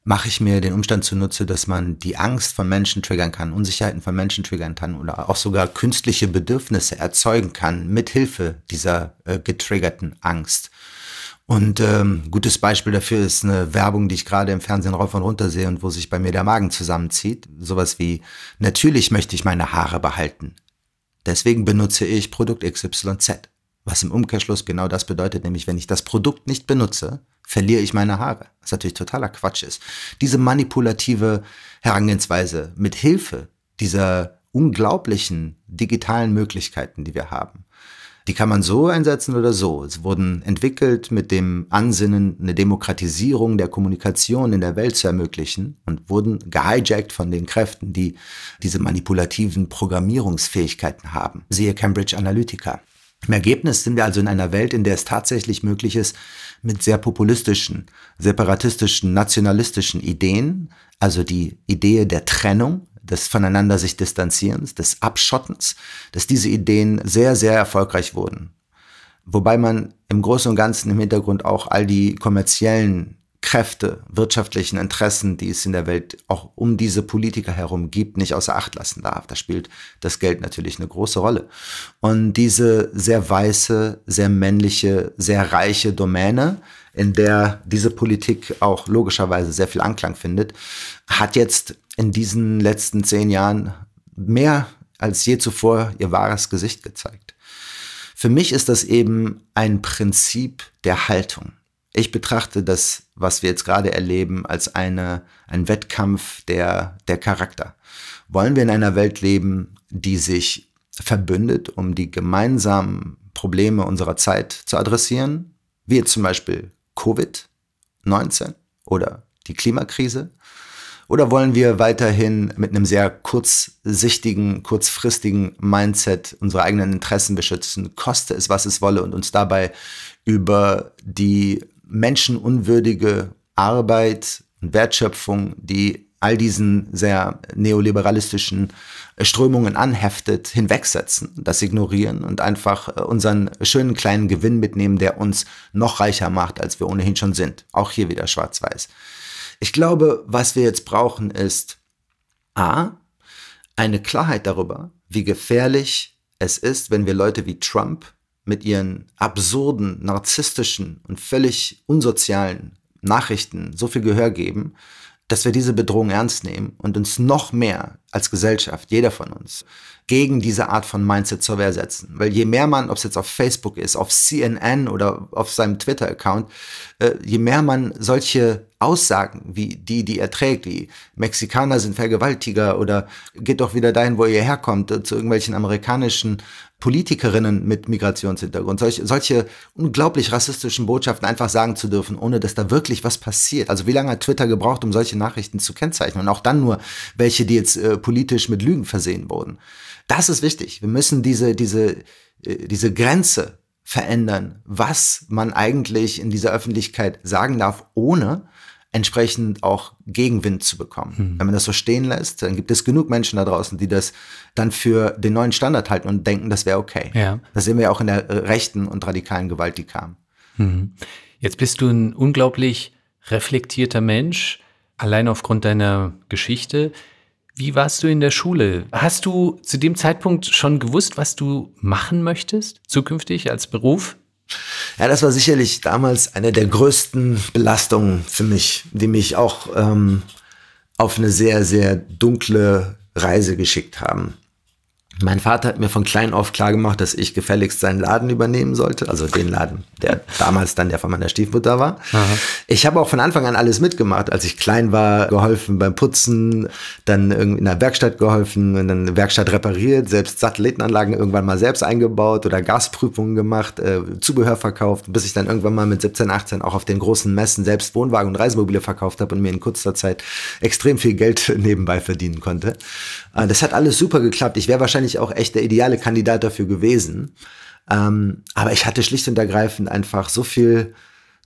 mache ich mir den Umstand zunutze, dass man die Angst von Menschen triggern kann, Unsicherheiten von Menschen triggern kann oder auch sogar künstliche Bedürfnisse erzeugen kann mit Hilfe dieser äh, getriggerten Angst. Und ähm, gutes Beispiel dafür ist eine Werbung, die ich gerade im Fernsehen rauf und runter sehe und wo sich bei mir der Magen zusammenzieht. Sowas wie, natürlich möchte ich meine Haare behalten. Deswegen benutze ich Produkt XYZ. Was im Umkehrschluss genau das bedeutet, nämlich wenn ich das Produkt nicht benutze, verliere ich meine Haare. Was natürlich totaler Quatsch ist. Diese manipulative Herangehensweise mit Hilfe dieser unglaublichen digitalen Möglichkeiten, die wir haben, die kann man so einsetzen oder so. Es wurden entwickelt mit dem Ansinnen, eine Demokratisierung der Kommunikation in der Welt zu ermöglichen und wurden gehijackt von den Kräften, die diese manipulativen Programmierungsfähigkeiten haben. Siehe Cambridge Analytica. Im Ergebnis sind wir also in einer Welt, in der es tatsächlich möglich ist, mit sehr populistischen, separatistischen, nationalistischen Ideen, also die Idee der Trennung, des voneinander sich distanzierens, des Abschottens, dass diese Ideen sehr, sehr erfolgreich wurden. Wobei man im Großen und Ganzen im Hintergrund auch all die kommerziellen Kräfte, wirtschaftlichen Interessen, die es in der Welt auch um diese Politiker herum gibt, nicht außer Acht lassen darf. Da spielt das Geld natürlich eine große Rolle. Und diese sehr weiße, sehr männliche, sehr reiche Domäne, in der diese Politik auch logischerweise sehr viel Anklang findet, hat jetzt in diesen letzten zehn Jahren mehr als je zuvor ihr wahres Gesicht gezeigt. Für mich ist das eben ein Prinzip der Haltung ich betrachte das, was wir jetzt gerade erleben, als eine, ein Wettkampf der, der Charakter. Wollen wir in einer Welt leben, die sich verbündet, um die gemeinsamen Probleme unserer Zeit zu adressieren, wie jetzt zum Beispiel Covid-19 oder die Klimakrise? Oder wollen wir weiterhin mit einem sehr kurzsichtigen, kurzfristigen Mindset unsere eigenen Interessen beschützen, koste es, was es wolle, und uns dabei über die menschenunwürdige Arbeit und Wertschöpfung, die all diesen sehr neoliberalistischen äh, Strömungen anheftet, hinwegsetzen, das ignorieren und einfach äh, unseren schönen kleinen Gewinn mitnehmen, der uns noch reicher macht, als wir ohnehin schon sind. Auch hier wieder schwarz-weiß. Ich glaube, was wir jetzt brauchen, ist a, eine Klarheit darüber, wie gefährlich es ist, wenn wir Leute wie Trump mit ihren absurden, narzisstischen und völlig unsozialen Nachrichten so viel Gehör geben, dass wir diese Bedrohung ernst nehmen und uns noch mehr als Gesellschaft, jeder von uns, gegen diese Art von Mindset zur Wehr setzen. Weil je mehr man, ob es jetzt auf Facebook ist, auf CNN oder auf seinem Twitter-Account, äh, je mehr man solche Aussagen wie die, die er trägt, wie Mexikaner sind Vergewaltiger oder geht doch wieder dahin, wo ihr herkommt, äh, zu irgendwelchen amerikanischen Politikerinnen mit Migrationshintergrund, solch, solche unglaublich rassistischen Botschaften einfach sagen zu dürfen, ohne dass da wirklich was passiert. Also wie lange hat Twitter gebraucht, um solche Nachrichten zu kennzeichnen? Und auch dann nur welche, die jetzt äh, politisch mit Lügen versehen wurden. Das ist wichtig. Wir müssen diese, diese, äh, diese Grenze verändern, was man eigentlich in dieser Öffentlichkeit sagen darf, ohne entsprechend auch Gegenwind zu bekommen. Mhm. Wenn man das so stehen lässt, dann gibt es genug Menschen da draußen, die das dann für den neuen Standard halten und denken, das wäre okay. Ja. Das sehen wir ja auch in der äh, rechten und radikalen Gewalt, die kam. Mhm. Jetzt bist du ein unglaublich reflektierter Mensch, allein aufgrund deiner Geschichte. Wie warst du in der Schule? Hast du zu dem Zeitpunkt schon gewusst, was du machen möchtest, zukünftig als Beruf? Ja, das war sicherlich damals eine der größten Belastungen für mich, die mich auch ähm, auf eine sehr, sehr dunkle Reise geschickt haben. Mein Vater hat mir von klein auf klar gemacht, dass ich gefälligst seinen Laden übernehmen sollte, also den Laden, der damals dann der von meiner Stiefmutter war. Aha. Ich habe auch von Anfang an alles mitgemacht. Als ich klein war, geholfen beim Putzen, dann in der Werkstatt geholfen, in der Werkstatt repariert, selbst Satellitenanlagen irgendwann mal selbst eingebaut oder Gasprüfungen gemacht, äh, Zubehör verkauft, bis ich dann irgendwann mal mit 17, 18 auch auf den großen Messen selbst Wohnwagen und Reisemobile verkauft habe und mir in kurzer Zeit extrem viel Geld nebenbei verdienen konnte. Ah, das hat alles super geklappt. Ich wäre wahrscheinlich auch echt der ideale Kandidat dafür gewesen. Ähm, aber ich hatte schlicht und ergreifend einfach so viel,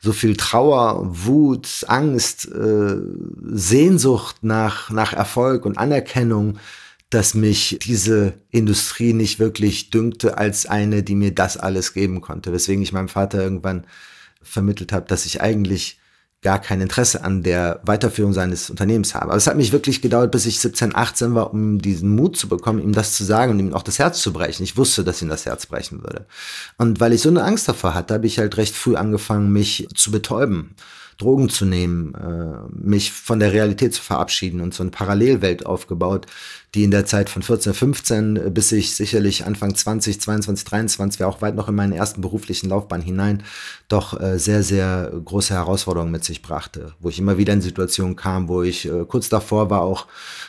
so viel Trauer, Wut, Angst, äh, Sehnsucht nach, nach Erfolg und Anerkennung, dass mich diese Industrie nicht wirklich dünkte als eine, die mir das alles geben konnte. Weswegen ich meinem Vater irgendwann vermittelt habe, dass ich eigentlich gar kein Interesse an der Weiterführung seines Unternehmens habe. Aber es hat mich wirklich gedauert, bis ich 17, 18 war, um diesen Mut zu bekommen, ihm das zu sagen und ihm auch das Herz zu brechen. Ich wusste, dass ihm das Herz brechen würde. Und weil ich so eine Angst davor hatte, habe ich halt recht früh angefangen, mich zu betäuben. Drogen zu nehmen, äh, mich von der Realität zu verabschieden und so eine Parallelwelt aufgebaut, die in der Zeit von 14, 15 äh, bis ich sicherlich Anfang 20, 22, 23, auch weit noch in meinen ersten beruflichen Laufbahn hinein, doch äh, sehr, sehr große Herausforderungen mit sich brachte, wo ich immer wieder in Situationen kam, wo ich äh, kurz davor war, auch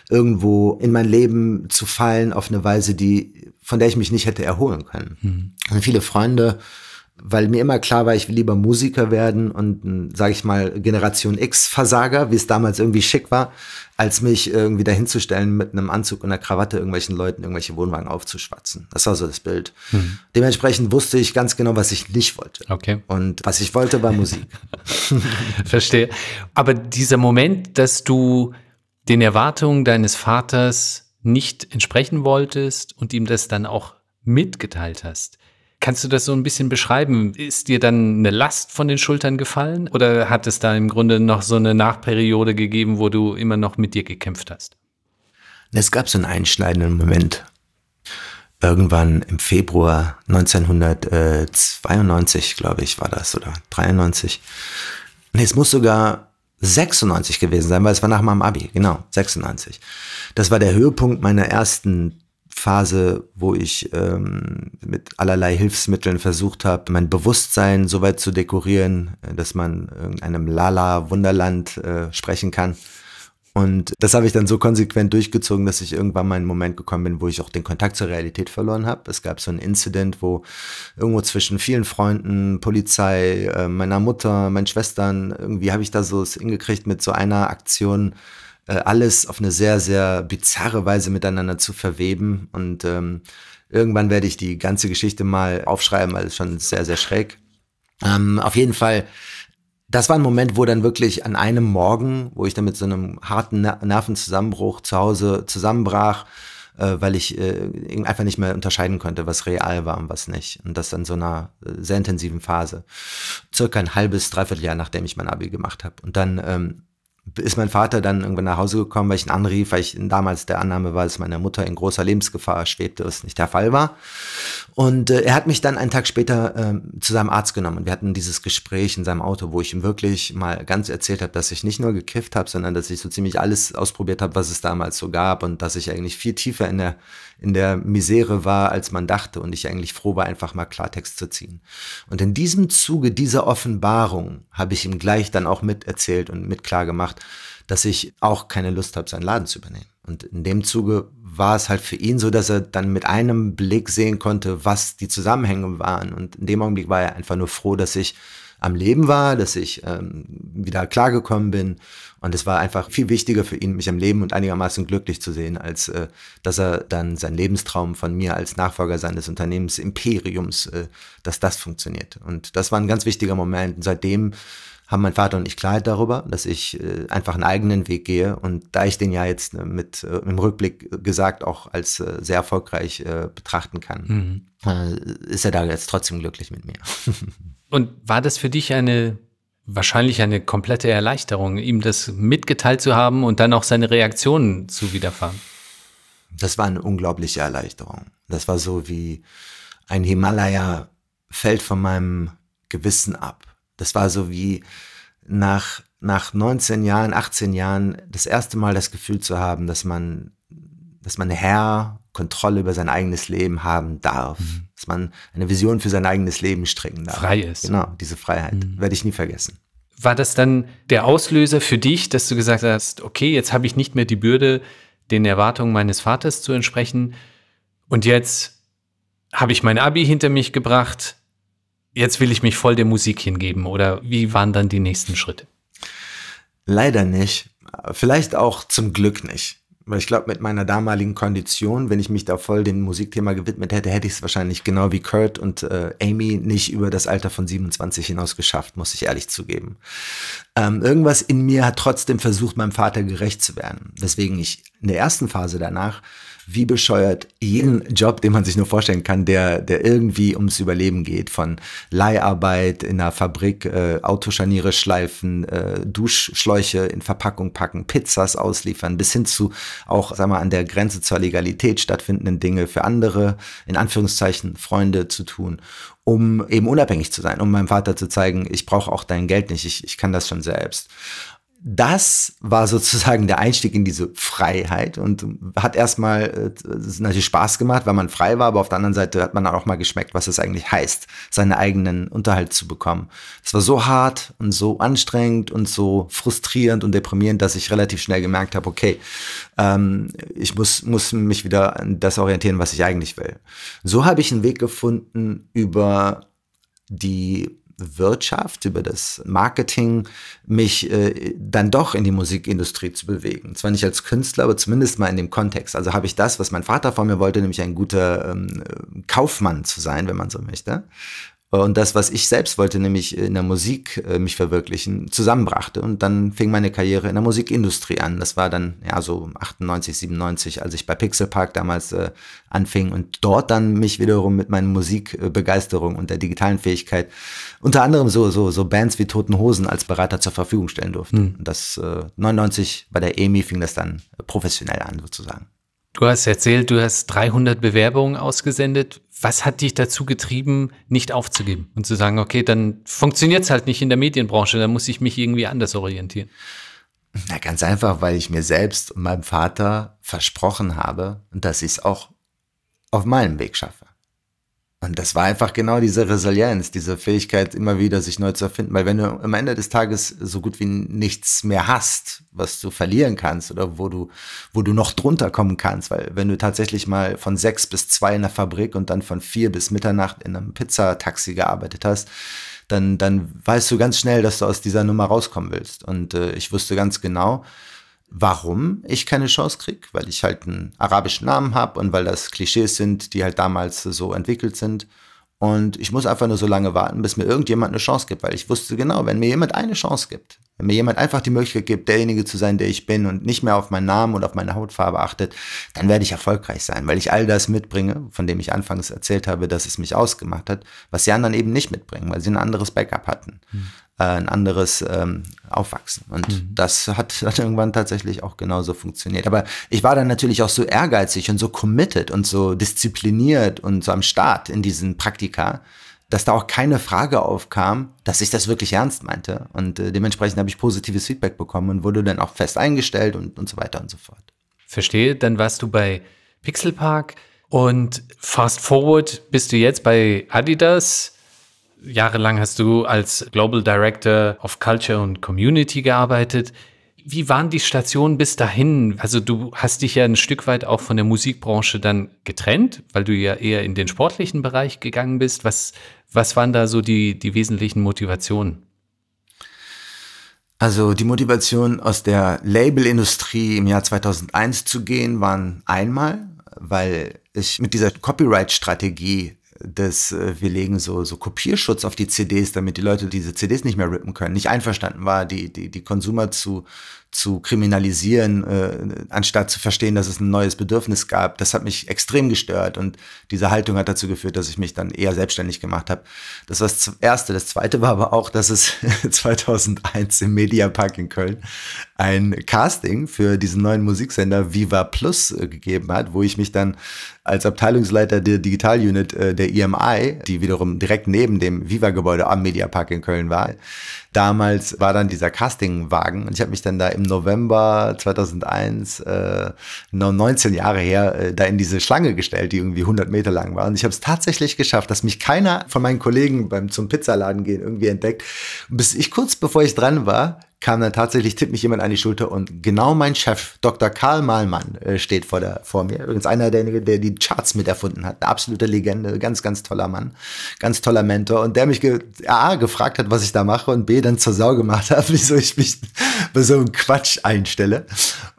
irgendwo in mein Leben zu fallen auf eine Weise, die, von der ich mich nicht hätte erholen können. Mhm. Also viele Freunde, weil mir immer klar war, ich will lieber Musiker werden und, hm, sage ich mal, Generation X-Versager, wie es damals irgendwie schick war, als mich äh, irgendwie dahinzustellen mit einem Anzug und einer Krawatte irgendwelchen Leuten irgendwelche Wohnwagen aufzuschwatzen. Das war so das Bild. Mhm. Dementsprechend wusste ich ganz genau, was ich nicht wollte. Okay. Und was ich wollte, war Musik. Verstehe. Aber dieser Moment, dass du den Erwartungen deines Vaters nicht entsprechen wolltest und ihm das dann auch mitgeteilt hast, Kannst du das so ein bisschen beschreiben? Ist dir dann eine Last von den Schultern gefallen oder hat es da im Grunde noch so eine Nachperiode gegeben, wo du immer noch mit dir gekämpft hast? Es gab so einen einschneidenden Moment. Irgendwann im Februar 1992, glaube ich, war das, oder 93. Nee, es muss sogar 96 gewesen sein, weil es war nach meinem Abi, genau, 96. Das war der Höhepunkt meiner ersten Phase, wo ich ähm, mit allerlei Hilfsmitteln versucht habe, mein Bewusstsein so weit zu dekorieren, äh, dass man irgendeinem Lala-Wunderland äh, sprechen kann. Und das habe ich dann so konsequent durchgezogen, dass ich irgendwann mal einen Moment gekommen bin, wo ich auch den Kontakt zur Realität verloren habe. Es gab so ein Incident, wo irgendwo zwischen vielen Freunden, Polizei, äh, meiner Mutter, meinen Schwestern, irgendwie habe ich da so es hingekriegt mit so einer Aktion, äh, alles auf eine sehr, sehr bizarre Weise miteinander zu verweben. Und ähm, irgendwann werde ich die ganze Geschichte mal aufschreiben, weil es schon sehr, sehr schräg. Ähm, auf jeden Fall, das war ein Moment, wo dann wirklich an einem Morgen, wo ich dann mit so einem harten Nervenzusammenbruch zu Hause zusammenbrach, äh, weil ich äh, einfach nicht mehr unterscheiden konnte, was real war und was nicht. Und das dann so einer äh, sehr intensiven Phase. Circa ein halbes, dreiviertel Jahr, nachdem ich mein Abi gemacht habe. Und dann ähm, ist mein Vater dann irgendwann nach Hause gekommen, weil ich ihn anrief, weil ich damals der Annahme war, dass meine Mutter in großer Lebensgefahr schwebte, was nicht der Fall war. Und äh, er hat mich dann einen Tag später äh, zu seinem Arzt genommen. Und wir hatten dieses Gespräch in seinem Auto, wo ich ihm wirklich mal ganz erzählt habe, dass ich nicht nur gekifft habe, sondern dass ich so ziemlich alles ausprobiert habe, was es damals so gab und dass ich eigentlich viel tiefer in der in der Misere war, als man dachte und ich eigentlich froh war, einfach mal Klartext zu ziehen. Und in diesem Zuge dieser Offenbarung habe ich ihm gleich dann auch miterzählt und mit klar gemacht, dass ich auch keine Lust habe, seinen Laden zu übernehmen. Und in dem Zuge war es halt für ihn so, dass er dann mit einem Blick sehen konnte, was die Zusammenhänge waren. Und in dem Augenblick war er einfach nur froh, dass ich am Leben war, dass ich ähm, wieder klargekommen bin und es war einfach viel wichtiger für ihn, mich am Leben und einigermaßen glücklich zu sehen, als äh, dass er dann seinen Lebenstraum von mir als Nachfolger seines Unternehmens Imperiums, äh, dass das funktioniert. Und das war ein ganz wichtiger Moment. Und seitdem haben mein Vater und ich Klarheit darüber, dass ich äh, einfach einen eigenen Weg gehe. Und da ich den ja jetzt äh, mit äh, im Rückblick gesagt auch als äh, sehr erfolgreich äh, betrachten kann, mhm. Äh, ist er da jetzt trotzdem glücklich mit mir. und war das für dich eine wahrscheinlich eine komplette Erleichterung, ihm das mitgeteilt zu haben und dann auch seine Reaktionen zu widerfahren. Das war eine unglaubliche Erleichterung. Das war so wie ein Himalaya fällt von meinem Gewissen ab. Das war so wie nach, nach 19 Jahren, 18 Jahren das erste Mal das Gefühl zu haben, dass man, dass man Herr, Kontrolle über sein eigenes Leben haben darf. Mhm dass man eine Vision für sein eigenes Leben stricken darf. Frei ist. Genau, diese Freiheit mhm. werde ich nie vergessen. War das dann der Auslöser für dich, dass du gesagt hast, okay, jetzt habe ich nicht mehr die Bürde, den Erwartungen meines Vaters zu entsprechen und jetzt habe ich mein Abi hinter mich gebracht, jetzt will ich mich voll der Musik hingeben oder wie waren dann die nächsten Schritte? Leider nicht, vielleicht auch zum Glück nicht. Weil ich glaube, mit meiner damaligen Kondition, wenn ich mich da voll dem Musikthema gewidmet hätte, hätte ich es wahrscheinlich genau wie Kurt und äh, Amy nicht über das Alter von 27 hinaus geschafft, muss ich ehrlich zugeben. Ähm, irgendwas in mir hat trotzdem versucht, meinem Vater gerecht zu werden. Deswegen ich in der ersten Phase danach wie bescheuert jeden Job, den man sich nur vorstellen kann, der, der irgendwie ums Überleben geht, von Leiharbeit in einer Fabrik, äh, Autoscharniere schleifen, äh, Duschschläuche in Verpackung packen, Pizzas ausliefern, bis hin zu auch, sag mal, an der Grenze zur Legalität stattfindenden Dinge für andere, in Anführungszeichen, Freunde zu tun um eben unabhängig zu sein, um meinem Vater zu zeigen, ich brauche auch dein Geld nicht, ich, ich kann das schon selbst das war sozusagen der Einstieg in diese Freiheit und hat erstmal äh, natürlich Spaß gemacht, weil man frei war, aber auf der anderen Seite hat man dann auch mal geschmeckt, was es eigentlich heißt, seinen eigenen Unterhalt zu bekommen. Es war so hart und so anstrengend und so frustrierend und deprimierend, dass ich relativ schnell gemerkt habe, okay, ähm, ich muss, muss mich wieder an das orientieren, was ich eigentlich will. So habe ich einen Weg gefunden über die Wirtschaft, über das Marketing mich äh, dann doch in die Musikindustrie zu bewegen. Zwar nicht als Künstler, aber zumindest mal in dem Kontext. Also habe ich das, was mein Vater von mir wollte, nämlich ein guter ähm, Kaufmann zu sein, wenn man so möchte und das, was ich selbst wollte, nämlich in der Musik äh, mich verwirklichen, zusammenbrachte. Und dann fing meine Karriere in der Musikindustrie an. Das war dann ja so 98, 97, als ich bei Pixel Park damals äh, anfing und dort dann mich wiederum mit meinen Musikbegeisterungen und der digitalen Fähigkeit unter anderem so so so Bands wie Toten Hosen als Berater zur Verfügung stellen durfte. Mhm. Das äh, 99 bei der EMI fing das dann professionell an sozusagen. Du hast erzählt, du hast 300 Bewerbungen ausgesendet. Was hat dich dazu getrieben, nicht aufzugeben und zu sagen, okay, dann funktioniert es halt nicht in der Medienbranche, dann muss ich mich irgendwie anders orientieren? Na, ganz einfach, weil ich mir selbst und meinem Vater versprochen habe, dass ich es auch auf meinem Weg schaffe. Und das war einfach genau diese Resilienz, diese Fähigkeit, immer wieder sich neu zu erfinden. Weil wenn du am Ende des Tages so gut wie nichts mehr hast, was du verlieren kannst oder wo du, wo du noch drunter kommen kannst, weil wenn du tatsächlich mal von sechs bis zwei in der Fabrik und dann von vier bis Mitternacht in einem Pizzataxi gearbeitet hast, dann, dann weißt du ganz schnell, dass du aus dieser Nummer rauskommen willst. Und äh, ich wusste ganz genau, warum ich keine Chance kriege, weil ich halt einen arabischen Namen habe und weil das Klischees sind, die halt damals so entwickelt sind. Und ich muss einfach nur so lange warten, bis mir irgendjemand eine Chance gibt, weil ich wusste genau, wenn mir jemand eine Chance gibt, wenn mir jemand einfach die Möglichkeit gibt, derjenige zu sein, der ich bin und nicht mehr auf meinen Namen und auf meine Hautfarbe achtet, dann werde ich erfolgreich sein, weil ich all das mitbringe, von dem ich anfangs erzählt habe, dass es mich ausgemacht hat, was die anderen eben nicht mitbringen, weil sie ein anderes Backup hatten. Mhm äh, ein anderes ähm, Aufwachsen. Und mhm. das hat dann irgendwann tatsächlich auch genauso funktioniert. Aber ich war dann natürlich auch so ehrgeizig und so committed und so diszipliniert und so am Start in diesen Praktika, dass da auch keine Frage aufkam, dass ich das wirklich ernst meinte. Und äh, dementsprechend habe ich positives Feedback bekommen und wurde dann auch fest eingestellt und, und so weiter und so fort. Verstehe, dann warst du bei Pixelpark und fast forward bist du jetzt bei Adidas. Jahrelang hast du als Global Director of Culture und Community gearbeitet. Wie waren die Stationen bis dahin? Also du hast dich ja ein Stück weit auch von der Musikbranche dann getrennt, weil du ja eher in den sportlichen Bereich gegangen bist. Was, was waren da so die, die wesentlichen Motivationen? Also die Motivation aus der Labelindustrie im Jahr 2001 zu gehen, waren einmal, weil ich mit dieser Copyright-Strategie dass äh, wir legen so, so Kopierschutz auf die CDs, damit die Leute diese CDs nicht mehr rippen können, nicht einverstanden war, die, die, die Konsumer zu, zu kriminalisieren, äh, anstatt zu verstehen, dass es ein neues Bedürfnis gab. Das hat mich extrem gestört und diese Haltung hat dazu geführt, dass ich mich dann eher selbstständig gemacht habe. Das war das Erste. Das Zweite war aber auch, dass es 2001 im Mediapark in Köln ein Casting für diesen neuen Musiksender Viva Plus äh, gegeben hat, wo ich mich dann als Abteilungsleiter der Digital Unit äh, der EMI, die wiederum direkt neben dem Viva-Gebäude am Mediapark in Köln war, damals war dann dieser Castingwagen und ich habe mich dann da im November 2001, äh, 19 Jahre her, äh, da in diese Schlange gestellt, die irgendwie 100 Meter lang war und ich habe es tatsächlich geschafft, dass mich keiner von meinen Kollegen beim zum Pizzaladen gehen irgendwie entdeckt, bis ich kurz bevor ich dran war, kam dann tatsächlich, tippt mich jemand an die Schulter und genau mein Chef, Dr. Karl Mahlmann, äh, steht vor, der, vor mir. Übrigens einer derjenigen, der die Charts mit erfunden hat. Eine absolute Legende, ganz, ganz toller Mann, ganz toller Mentor. Und der mich ge A, gefragt hat, was ich da mache und B, dann zur Sau gemacht hat, wieso ich mich bei so einem Quatsch einstelle.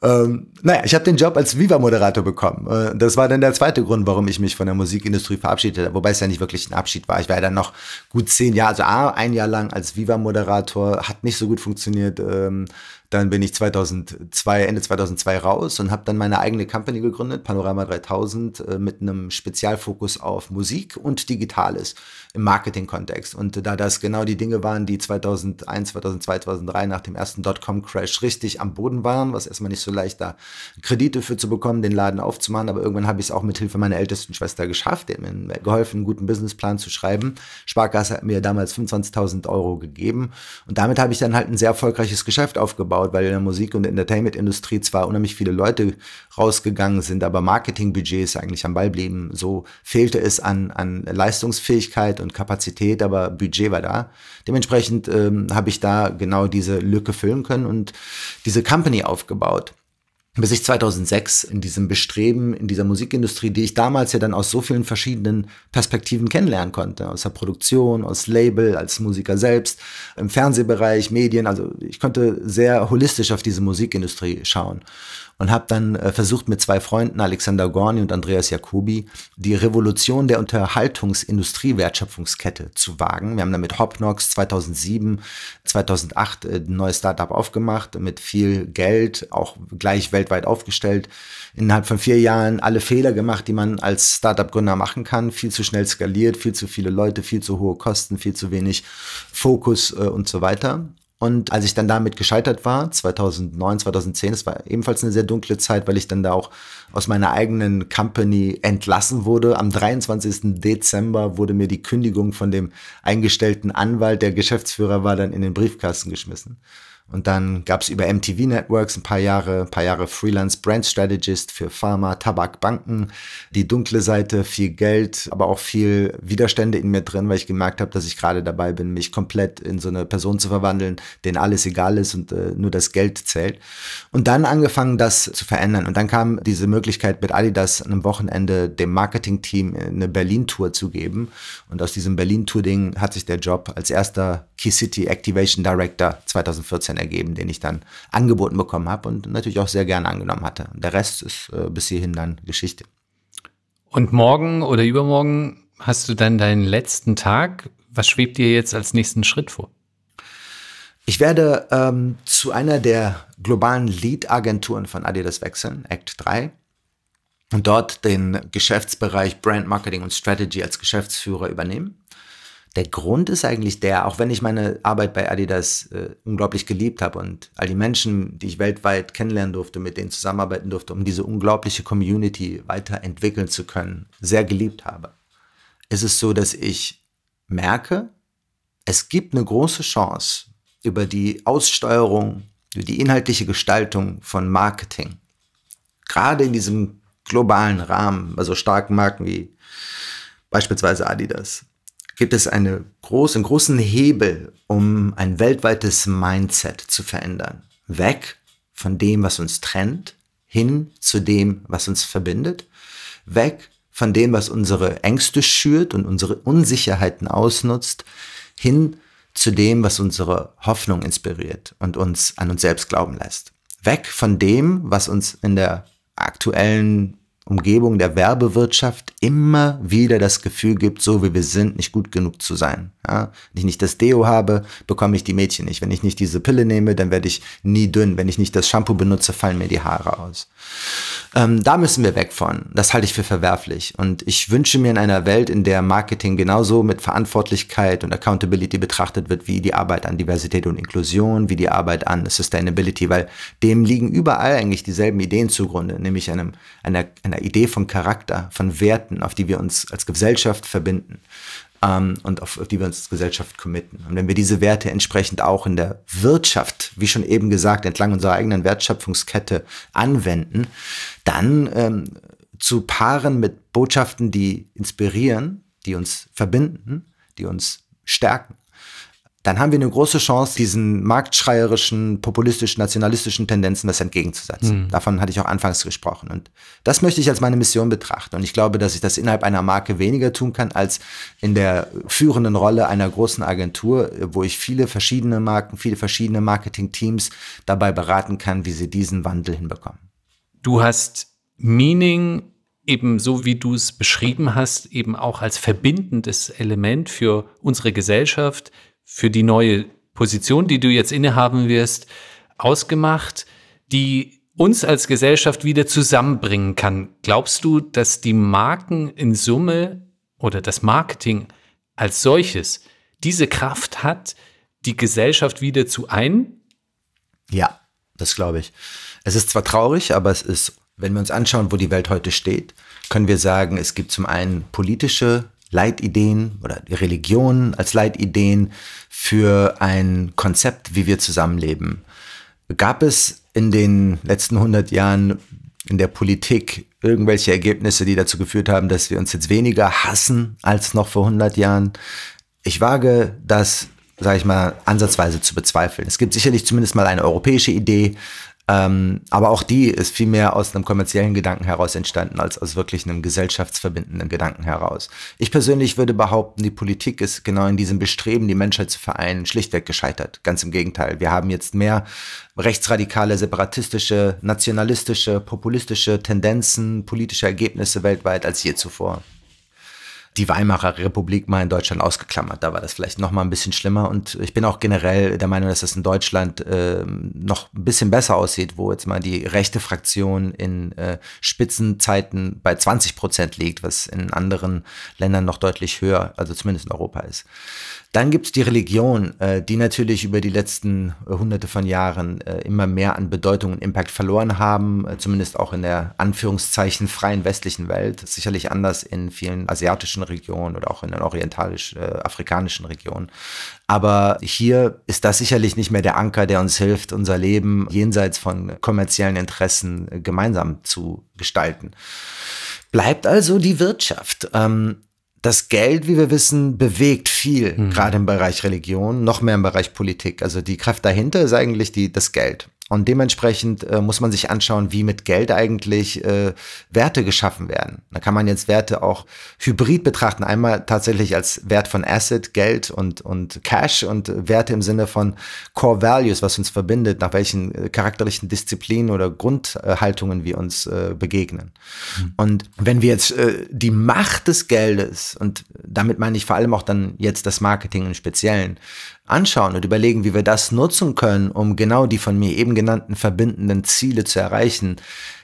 Ähm, naja, ich habe den Job als Viva-Moderator bekommen. Äh, das war dann der zweite Grund, warum ich mich von der Musikindustrie verabschiedet habe. Wobei es ja nicht wirklich ein Abschied war. Ich war ja dann noch gut zehn Jahre, also A, ein Jahr lang als Viva-Moderator, hat nicht so gut funktioniert Um. ähm, Dann bin ich 2002, Ende 2002 raus und habe dann meine eigene Company gegründet, Panorama 3000, äh, mit einem Spezialfokus auf Musik und Digitales im Marketing-Kontext. Und da das genau die Dinge waren, die 2001, 2002, 2003 nach dem ersten Dotcom-Crash richtig am Boden waren, was erstmal nicht so leicht da Kredite für zu bekommen, den Laden aufzumachen, aber irgendwann habe ich es auch mit Hilfe meiner ältesten Schwester geschafft, die hat mir geholfen, einen guten Businessplan zu schreiben. Sparkasse hat mir damals 25.000 Euro gegeben und damit habe ich dann halt ein sehr erfolgreiches Geschäft aufgebaut aufgebaut, weil in der Musik- und Entertainment-Industrie zwar unheimlich viele Leute rausgegangen sind, aber Marketingbudgets eigentlich am Ball blieben. So fehlte es an, an Leistungsfähigkeit und Kapazität, aber Budget war da. Dementsprechend ähm, habe ich da genau diese Lücke füllen können und diese Company aufgebaut bis ich 2006 in diesem Bestreben, in dieser Musikindustrie, die ich damals ja dann aus so vielen verschiedenen Perspektiven kennenlernen konnte, aus der Produktion, aus Label, als Musiker selbst, im Fernsehbereich, Medien, also ich konnte sehr holistisch auf diese Musikindustrie schauen und habe dann äh, versucht mit zwei Freunden, Alexander Gorni und Andreas Jacobi, die Revolution der Unterhaltungsindustrie-Wertschöpfungskette zu wagen. Wir haben dann mit Hopnox 2007, 2008 äh, ein neues Startup aufgemacht, mit viel Geld, auch gleich weltweit aufgestellt. Innerhalb von vier Jahren alle Fehler gemacht, die man als Startup-Gründer machen kann. Viel zu schnell skaliert, viel zu viele Leute, viel zu hohe Kosten, viel zu wenig Fokus äh, und so weiter. Und als ich dann damit gescheitert war, 2009, 2010, es war ebenfalls eine sehr dunkle Zeit, weil ich dann da auch aus meiner eigenen Company entlassen wurde. Am 23. Dezember wurde mir die Kündigung von dem eingestellten Anwalt, der Geschäftsführer war, dann in den Briefkasten geschmissen. Und dann gab es über MTV Networks ein paar Jahre, ein paar Jahre Freelance Brand Strategist für Pharma, Tabak, Banken. Die dunkle Seite, viel Geld, aber auch viel Widerstände in mir drin, weil ich gemerkt habe, dass ich gerade dabei bin, mich komplett in so eine Person zu verwandeln, denen alles egal ist und äh, nur das Geld zählt. Und dann angefangen, das zu verändern. Und dann kam diese Möglichkeit mit Adidas an einem Wochenende dem Marketing-Team äh, eine Berlin-Tour zu geben. Und aus diesem Berlin-Tour-Ding hat sich der Job als erster Key City Activation Director 2014 ergeben, den ich dann angeboten bekommen habe und natürlich auch sehr gerne angenommen hatte. Der Rest ist äh, bis hierhin dann Geschichte. Und morgen oder übermorgen hast du dann deinen letzten Tag. Was schwebt dir jetzt als nächsten Schritt vor? Ich werde ähm, zu einer der globalen Lead-Agenturen von Adidas wechseln, Act 3, und dort den Geschäftsbereich Brand Marketing und Strategy als Geschäftsführer übernehmen. Der Grund ist eigentlich der, auch wenn ich meine Arbeit bei Adidas äh, unglaublich geliebt habe und all die Menschen, die ich weltweit kennenlernen durfte, mit denen zusammenarbeiten durfte, um diese unglaubliche Community weiterentwickeln zu können, sehr geliebt habe, ist es so, dass ich merke, es gibt eine große Chance über die Aussteuerung, über die inhaltliche Gestaltung von Marketing. Gerade in diesem globalen Rahmen, also starken Marken wie beispielsweise Adidas gibt es eine groß, einen großen Hebel, um ein weltweites Mindset zu verändern. Weg von dem, was uns trennt, hin zu dem, was uns verbindet. Weg von dem, was unsere Ängste schürt und unsere Unsicherheiten ausnutzt, hin zu dem, was unsere Hoffnung inspiriert und uns an uns selbst glauben lässt. Weg von dem, was uns in der aktuellen Umgebung der Werbewirtschaft immer wieder das Gefühl gibt, so wie wir sind, nicht gut genug zu sein. Ja? Wenn ich nicht das Deo habe, bekomme ich die Mädchen nicht. Wenn ich nicht diese Pille nehme, dann werde ich nie dünn. Wenn ich nicht das Shampoo benutze, fallen mir die Haare aus. Ähm, da müssen wir weg von. Das halte ich für verwerflich. Und ich wünsche mir in einer Welt, in der Marketing genauso mit Verantwortlichkeit und Accountability betrachtet wird, wie die Arbeit an Diversität und Inklusion, wie die Arbeit an Sustainability, weil dem liegen überall eigentlich dieselben Ideen zugrunde, nämlich einem, einer, einer einer Idee von Charakter, von Werten, auf die wir uns als Gesellschaft verbinden ähm, und auf, auf die wir uns als Gesellschaft committen. Und wenn wir diese Werte entsprechend auch in der Wirtschaft, wie schon eben gesagt, entlang unserer eigenen Wertschöpfungskette anwenden, dann ähm, zu paaren mit Botschaften, die inspirieren, die uns verbinden, die uns stärken dann haben wir eine große Chance, diesen marktschreierischen, populistischen, nationalistischen Tendenzen was entgegenzusetzen. Mhm. Davon hatte ich auch anfangs gesprochen. Und das möchte ich als meine Mission betrachten. Und ich glaube, dass ich das innerhalb einer Marke weniger tun kann, als in der führenden Rolle einer großen Agentur, wo ich viele verschiedene Marken, viele verschiedene Marketing-Teams dabei beraten kann, wie sie diesen Wandel hinbekommen. Du hast Meaning eben so wie du es beschrieben hast, eben auch als verbindendes Element für unsere Gesellschaft, für die neue Position, die du jetzt innehaben wirst, ausgemacht, die uns als Gesellschaft wieder zusammenbringen kann. Glaubst du, dass die Marken in Summe oder das Marketing als solches diese Kraft hat, die Gesellschaft wieder zu ein? Ja, das glaube ich. Es ist zwar traurig, aber es ist, wenn wir uns anschauen, wo die Welt heute steht, können wir sagen, es gibt zum einen politische Leitideen oder Religionen als Leitideen für ein Konzept, wie wir zusammenleben. Gab es in den letzten 100 Jahren in der Politik irgendwelche Ergebnisse, die dazu geführt haben, dass wir uns jetzt weniger hassen als noch vor 100 Jahren? Ich wage das, sage ich mal, ansatzweise zu bezweifeln. Es gibt sicherlich zumindest mal eine europäische Idee, ähm, aber auch die ist vielmehr aus einem kommerziellen Gedanken heraus entstanden, als aus wirklich einem gesellschaftsverbindenden Gedanken heraus. Ich persönlich würde behaupten, die Politik ist genau in diesem Bestreben, die Menschheit zu vereinen, schlichtweg gescheitert. Ganz im Gegenteil. Wir haben jetzt mehr rechtsradikale, separatistische, nationalistische, populistische Tendenzen, politische Ergebnisse weltweit als je zuvor die Weimarer Republik mal in Deutschland ausgeklammert. Da war das vielleicht noch mal ein bisschen schlimmer. Und ich bin auch generell der Meinung, dass das in Deutschland äh, noch ein bisschen besser aussieht, wo jetzt mal die rechte Fraktion in äh, Spitzenzeiten bei 20 Prozent liegt, was in anderen Ländern noch deutlich höher, also zumindest in Europa ist. Dann gibt's die Religion, äh, die natürlich über die letzten äh, hunderte von Jahren äh, immer mehr an Bedeutung und Impact verloren haben, äh, zumindest auch in der Anführungszeichen freien westlichen Welt. Sicherlich anders in vielen asiatischen Regionen oder auch in den orientalisch-afrikanischen äh, Regionen. Aber hier ist das sicherlich nicht mehr der Anker, der uns hilft, unser Leben jenseits von kommerziellen Interessen äh, gemeinsam zu gestalten. Bleibt also die Wirtschaft. Ähm, das Geld, wie wir wissen, bewegt viel, mhm. gerade im Bereich Religion, noch mehr im Bereich Politik. Also die Kraft dahinter ist eigentlich die, das Geld. Und dementsprechend äh, muss man sich anschauen, wie mit Geld eigentlich äh, Werte geschaffen werden. Da kann man jetzt Werte auch hybrid betrachten. Einmal tatsächlich als Wert von Asset, Geld und, und Cash und Werte im Sinne von Core Values, was uns verbindet, nach welchen äh, charakterlichen Disziplinen oder Grundhaltungen wir uns äh, begegnen. Mhm. Und wenn wir jetzt äh, die Macht des Geldes, und damit meine ich vor allem auch dann jetzt das Marketing im Speziellen, anschauen und überlegen, wie wir das nutzen können, um genau die von mir eben genannten verbindenden Ziele zu erreichen,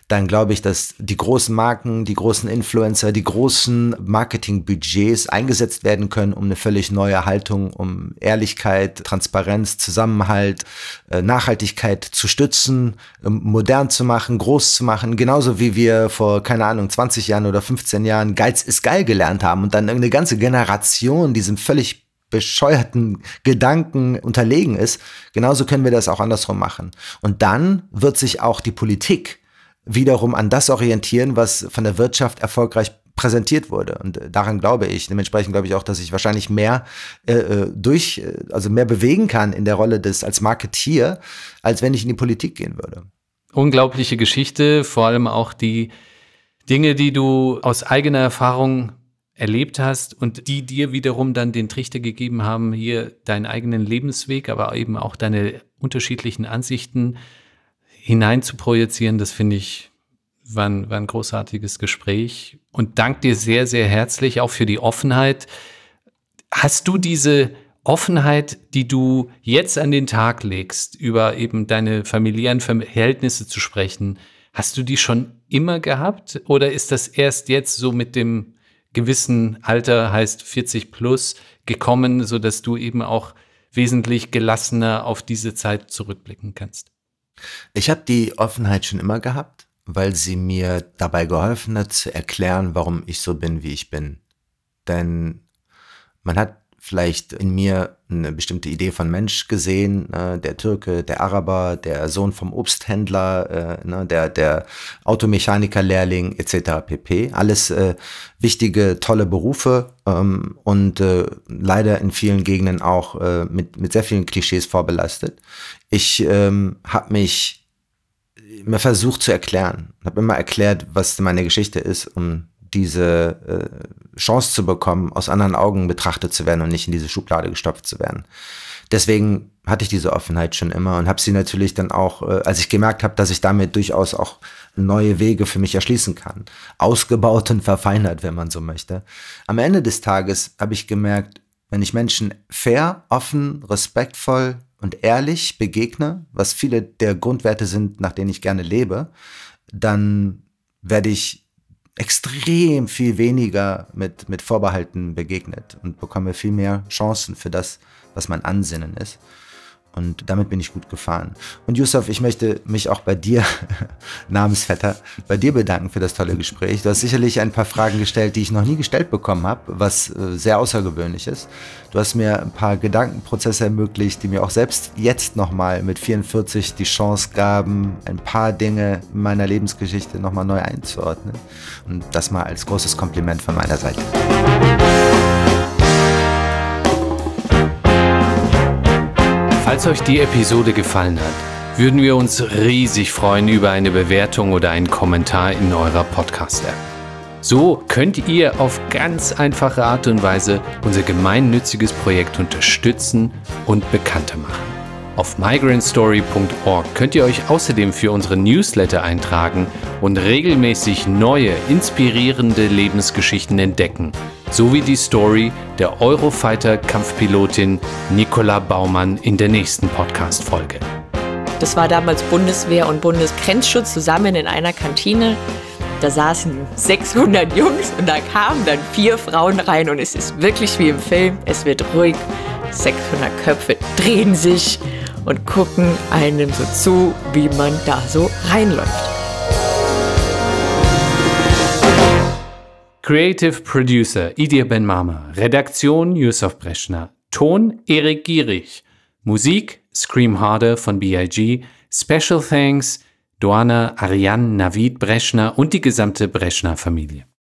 dann glaube ich, dass die großen Marken, die großen Influencer, die großen Marketingbudgets eingesetzt werden können, um eine völlig neue Haltung, um Ehrlichkeit, Transparenz, Zusammenhalt, äh, Nachhaltigkeit zu stützen, ähm, modern zu machen, groß zu machen. Genauso wie wir vor, keine Ahnung, 20 Jahren oder 15 Jahren Geiz ist geil gelernt haben und dann eine ganze Generation diesem völlig bescheuerten Gedanken unterlegen ist. Genauso können wir das auch andersrum machen. Und dann wird sich auch die Politik wiederum an das orientieren, was von der Wirtschaft erfolgreich präsentiert wurde. Und äh, daran glaube ich. Dementsprechend glaube ich auch, dass ich wahrscheinlich mehr äh, äh durch, äh, also mehr bewegen kann in der Rolle des als Marketier, als wenn ich in die Politik gehen würde. Unglaubliche Geschichte, vor allem auch die Dinge, die du aus eigener Erfahrung erlebt hast und die dir wiederum dann den Trichter gegeben haben, hier deinen eigenen Lebensweg, aber eben auch deine unterschiedlichen Ansichten hinein zu projizieren, das finde ich, war ein, war ein großartiges Gespräch und danke dir sehr, sehr herzlich auch für die Offenheit. Hast du diese Offenheit, die du jetzt an den Tag legst, über eben deine familiären Verhältnisse zu sprechen, hast du die schon immer gehabt oder ist das erst jetzt so mit dem gewissen Alter, heißt 40 plus, gekommen, so dass du eben auch wesentlich gelassener auf diese Zeit zurückblicken kannst? Ich habe die Offenheit schon immer gehabt, weil sie mir dabei geholfen hat zu erklären, warum ich so bin, wie ich bin. Denn man hat vielleicht in mir eine bestimmte Idee von Mensch gesehen, ne? der Türke, der Araber, der Sohn vom Obsthändler, äh, ne? der, der Automechanikerlehrling etc. pp. Alles äh, wichtige, tolle Berufe ähm, und äh, leider in vielen Gegenden auch äh, mit, mit sehr vielen Klischees vorbelastet. Ich ähm, habe mich immer versucht zu erklären, habe immer erklärt, was meine Geschichte ist und diese äh, Chance zu bekommen, aus anderen Augen betrachtet zu werden und nicht in diese Schublade gestopft zu werden. Deswegen hatte ich diese Offenheit schon immer und habe sie natürlich dann auch, äh, als ich gemerkt habe, dass ich damit durchaus auch neue Wege für mich erschließen kann, ausgebaut und verfeinert, wenn man so möchte. Am Ende des Tages habe ich gemerkt, wenn ich Menschen fair, offen, respektvoll und ehrlich begegne, was viele der Grundwerte sind, nach denen ich gerne lebe, dann werde ich extrem viel weniger mit, mit Vorbehalten begegnet und bekomme viel mehr Chancen für das, was mein Ansinnen ist. Und damit bin ich gut gefahren. Und Yusuf, ich möchte mich auch bei dir, Namensvetter, bei dir bedanken für das tolle Gespräch. Du hast sicherlich ein paar Fragen gestellt, die ich noch nie gestellt bekommen habe, was äh, sehr außergewöhnlich ist. Du hast mir ein paar Gedankenprozesse ermöglicht, die mir auch selbst jetzt nochmal mit 44 die Chance gaben, ein paar Dinge in meiner Lebensgeschichte nochmal neu einzuordnen. Und das mal als großes Kompliment von meiner Seite. Falls euch die Episode gefallen hat, würden wir uns riesig freuen über eine Bewertung oder einen Kommentar in eurer Podcast-App. So könnt ihr auf ganz einfache Art und Weise unser gemeinnütziges Projekt unterstützen und bekannter machen. Auf migrantstory.org könnt ihr euch außerdem für unsere Newsletter eintragen und regelmäßig neue, inspirierende Lebensgeschichten entdecken, sowie die Story der Eurofighter-Kampfpilotin Nicola Baumann in der nächsten Podcast-Folge. Das war damals Bundeswehr und Bundesgrenzschutz zusammen in einer Kantine da saßen 600 Jungs und da kamen dann vier Frauen rein und es ist wirklich wie im Film. Es wird ruhig, 600 Köpfe drehen sich und gucken einem so zu, wie man da so reinläuft. Creative Producer Idir Ben-Mama, Redaktion Yusuf Breschner, Ton Erik Gierig, Musik Scream Harder von B.I.G., Special Thanks Doana Ariane Navid Breschner und die gesamte Breschner Familie.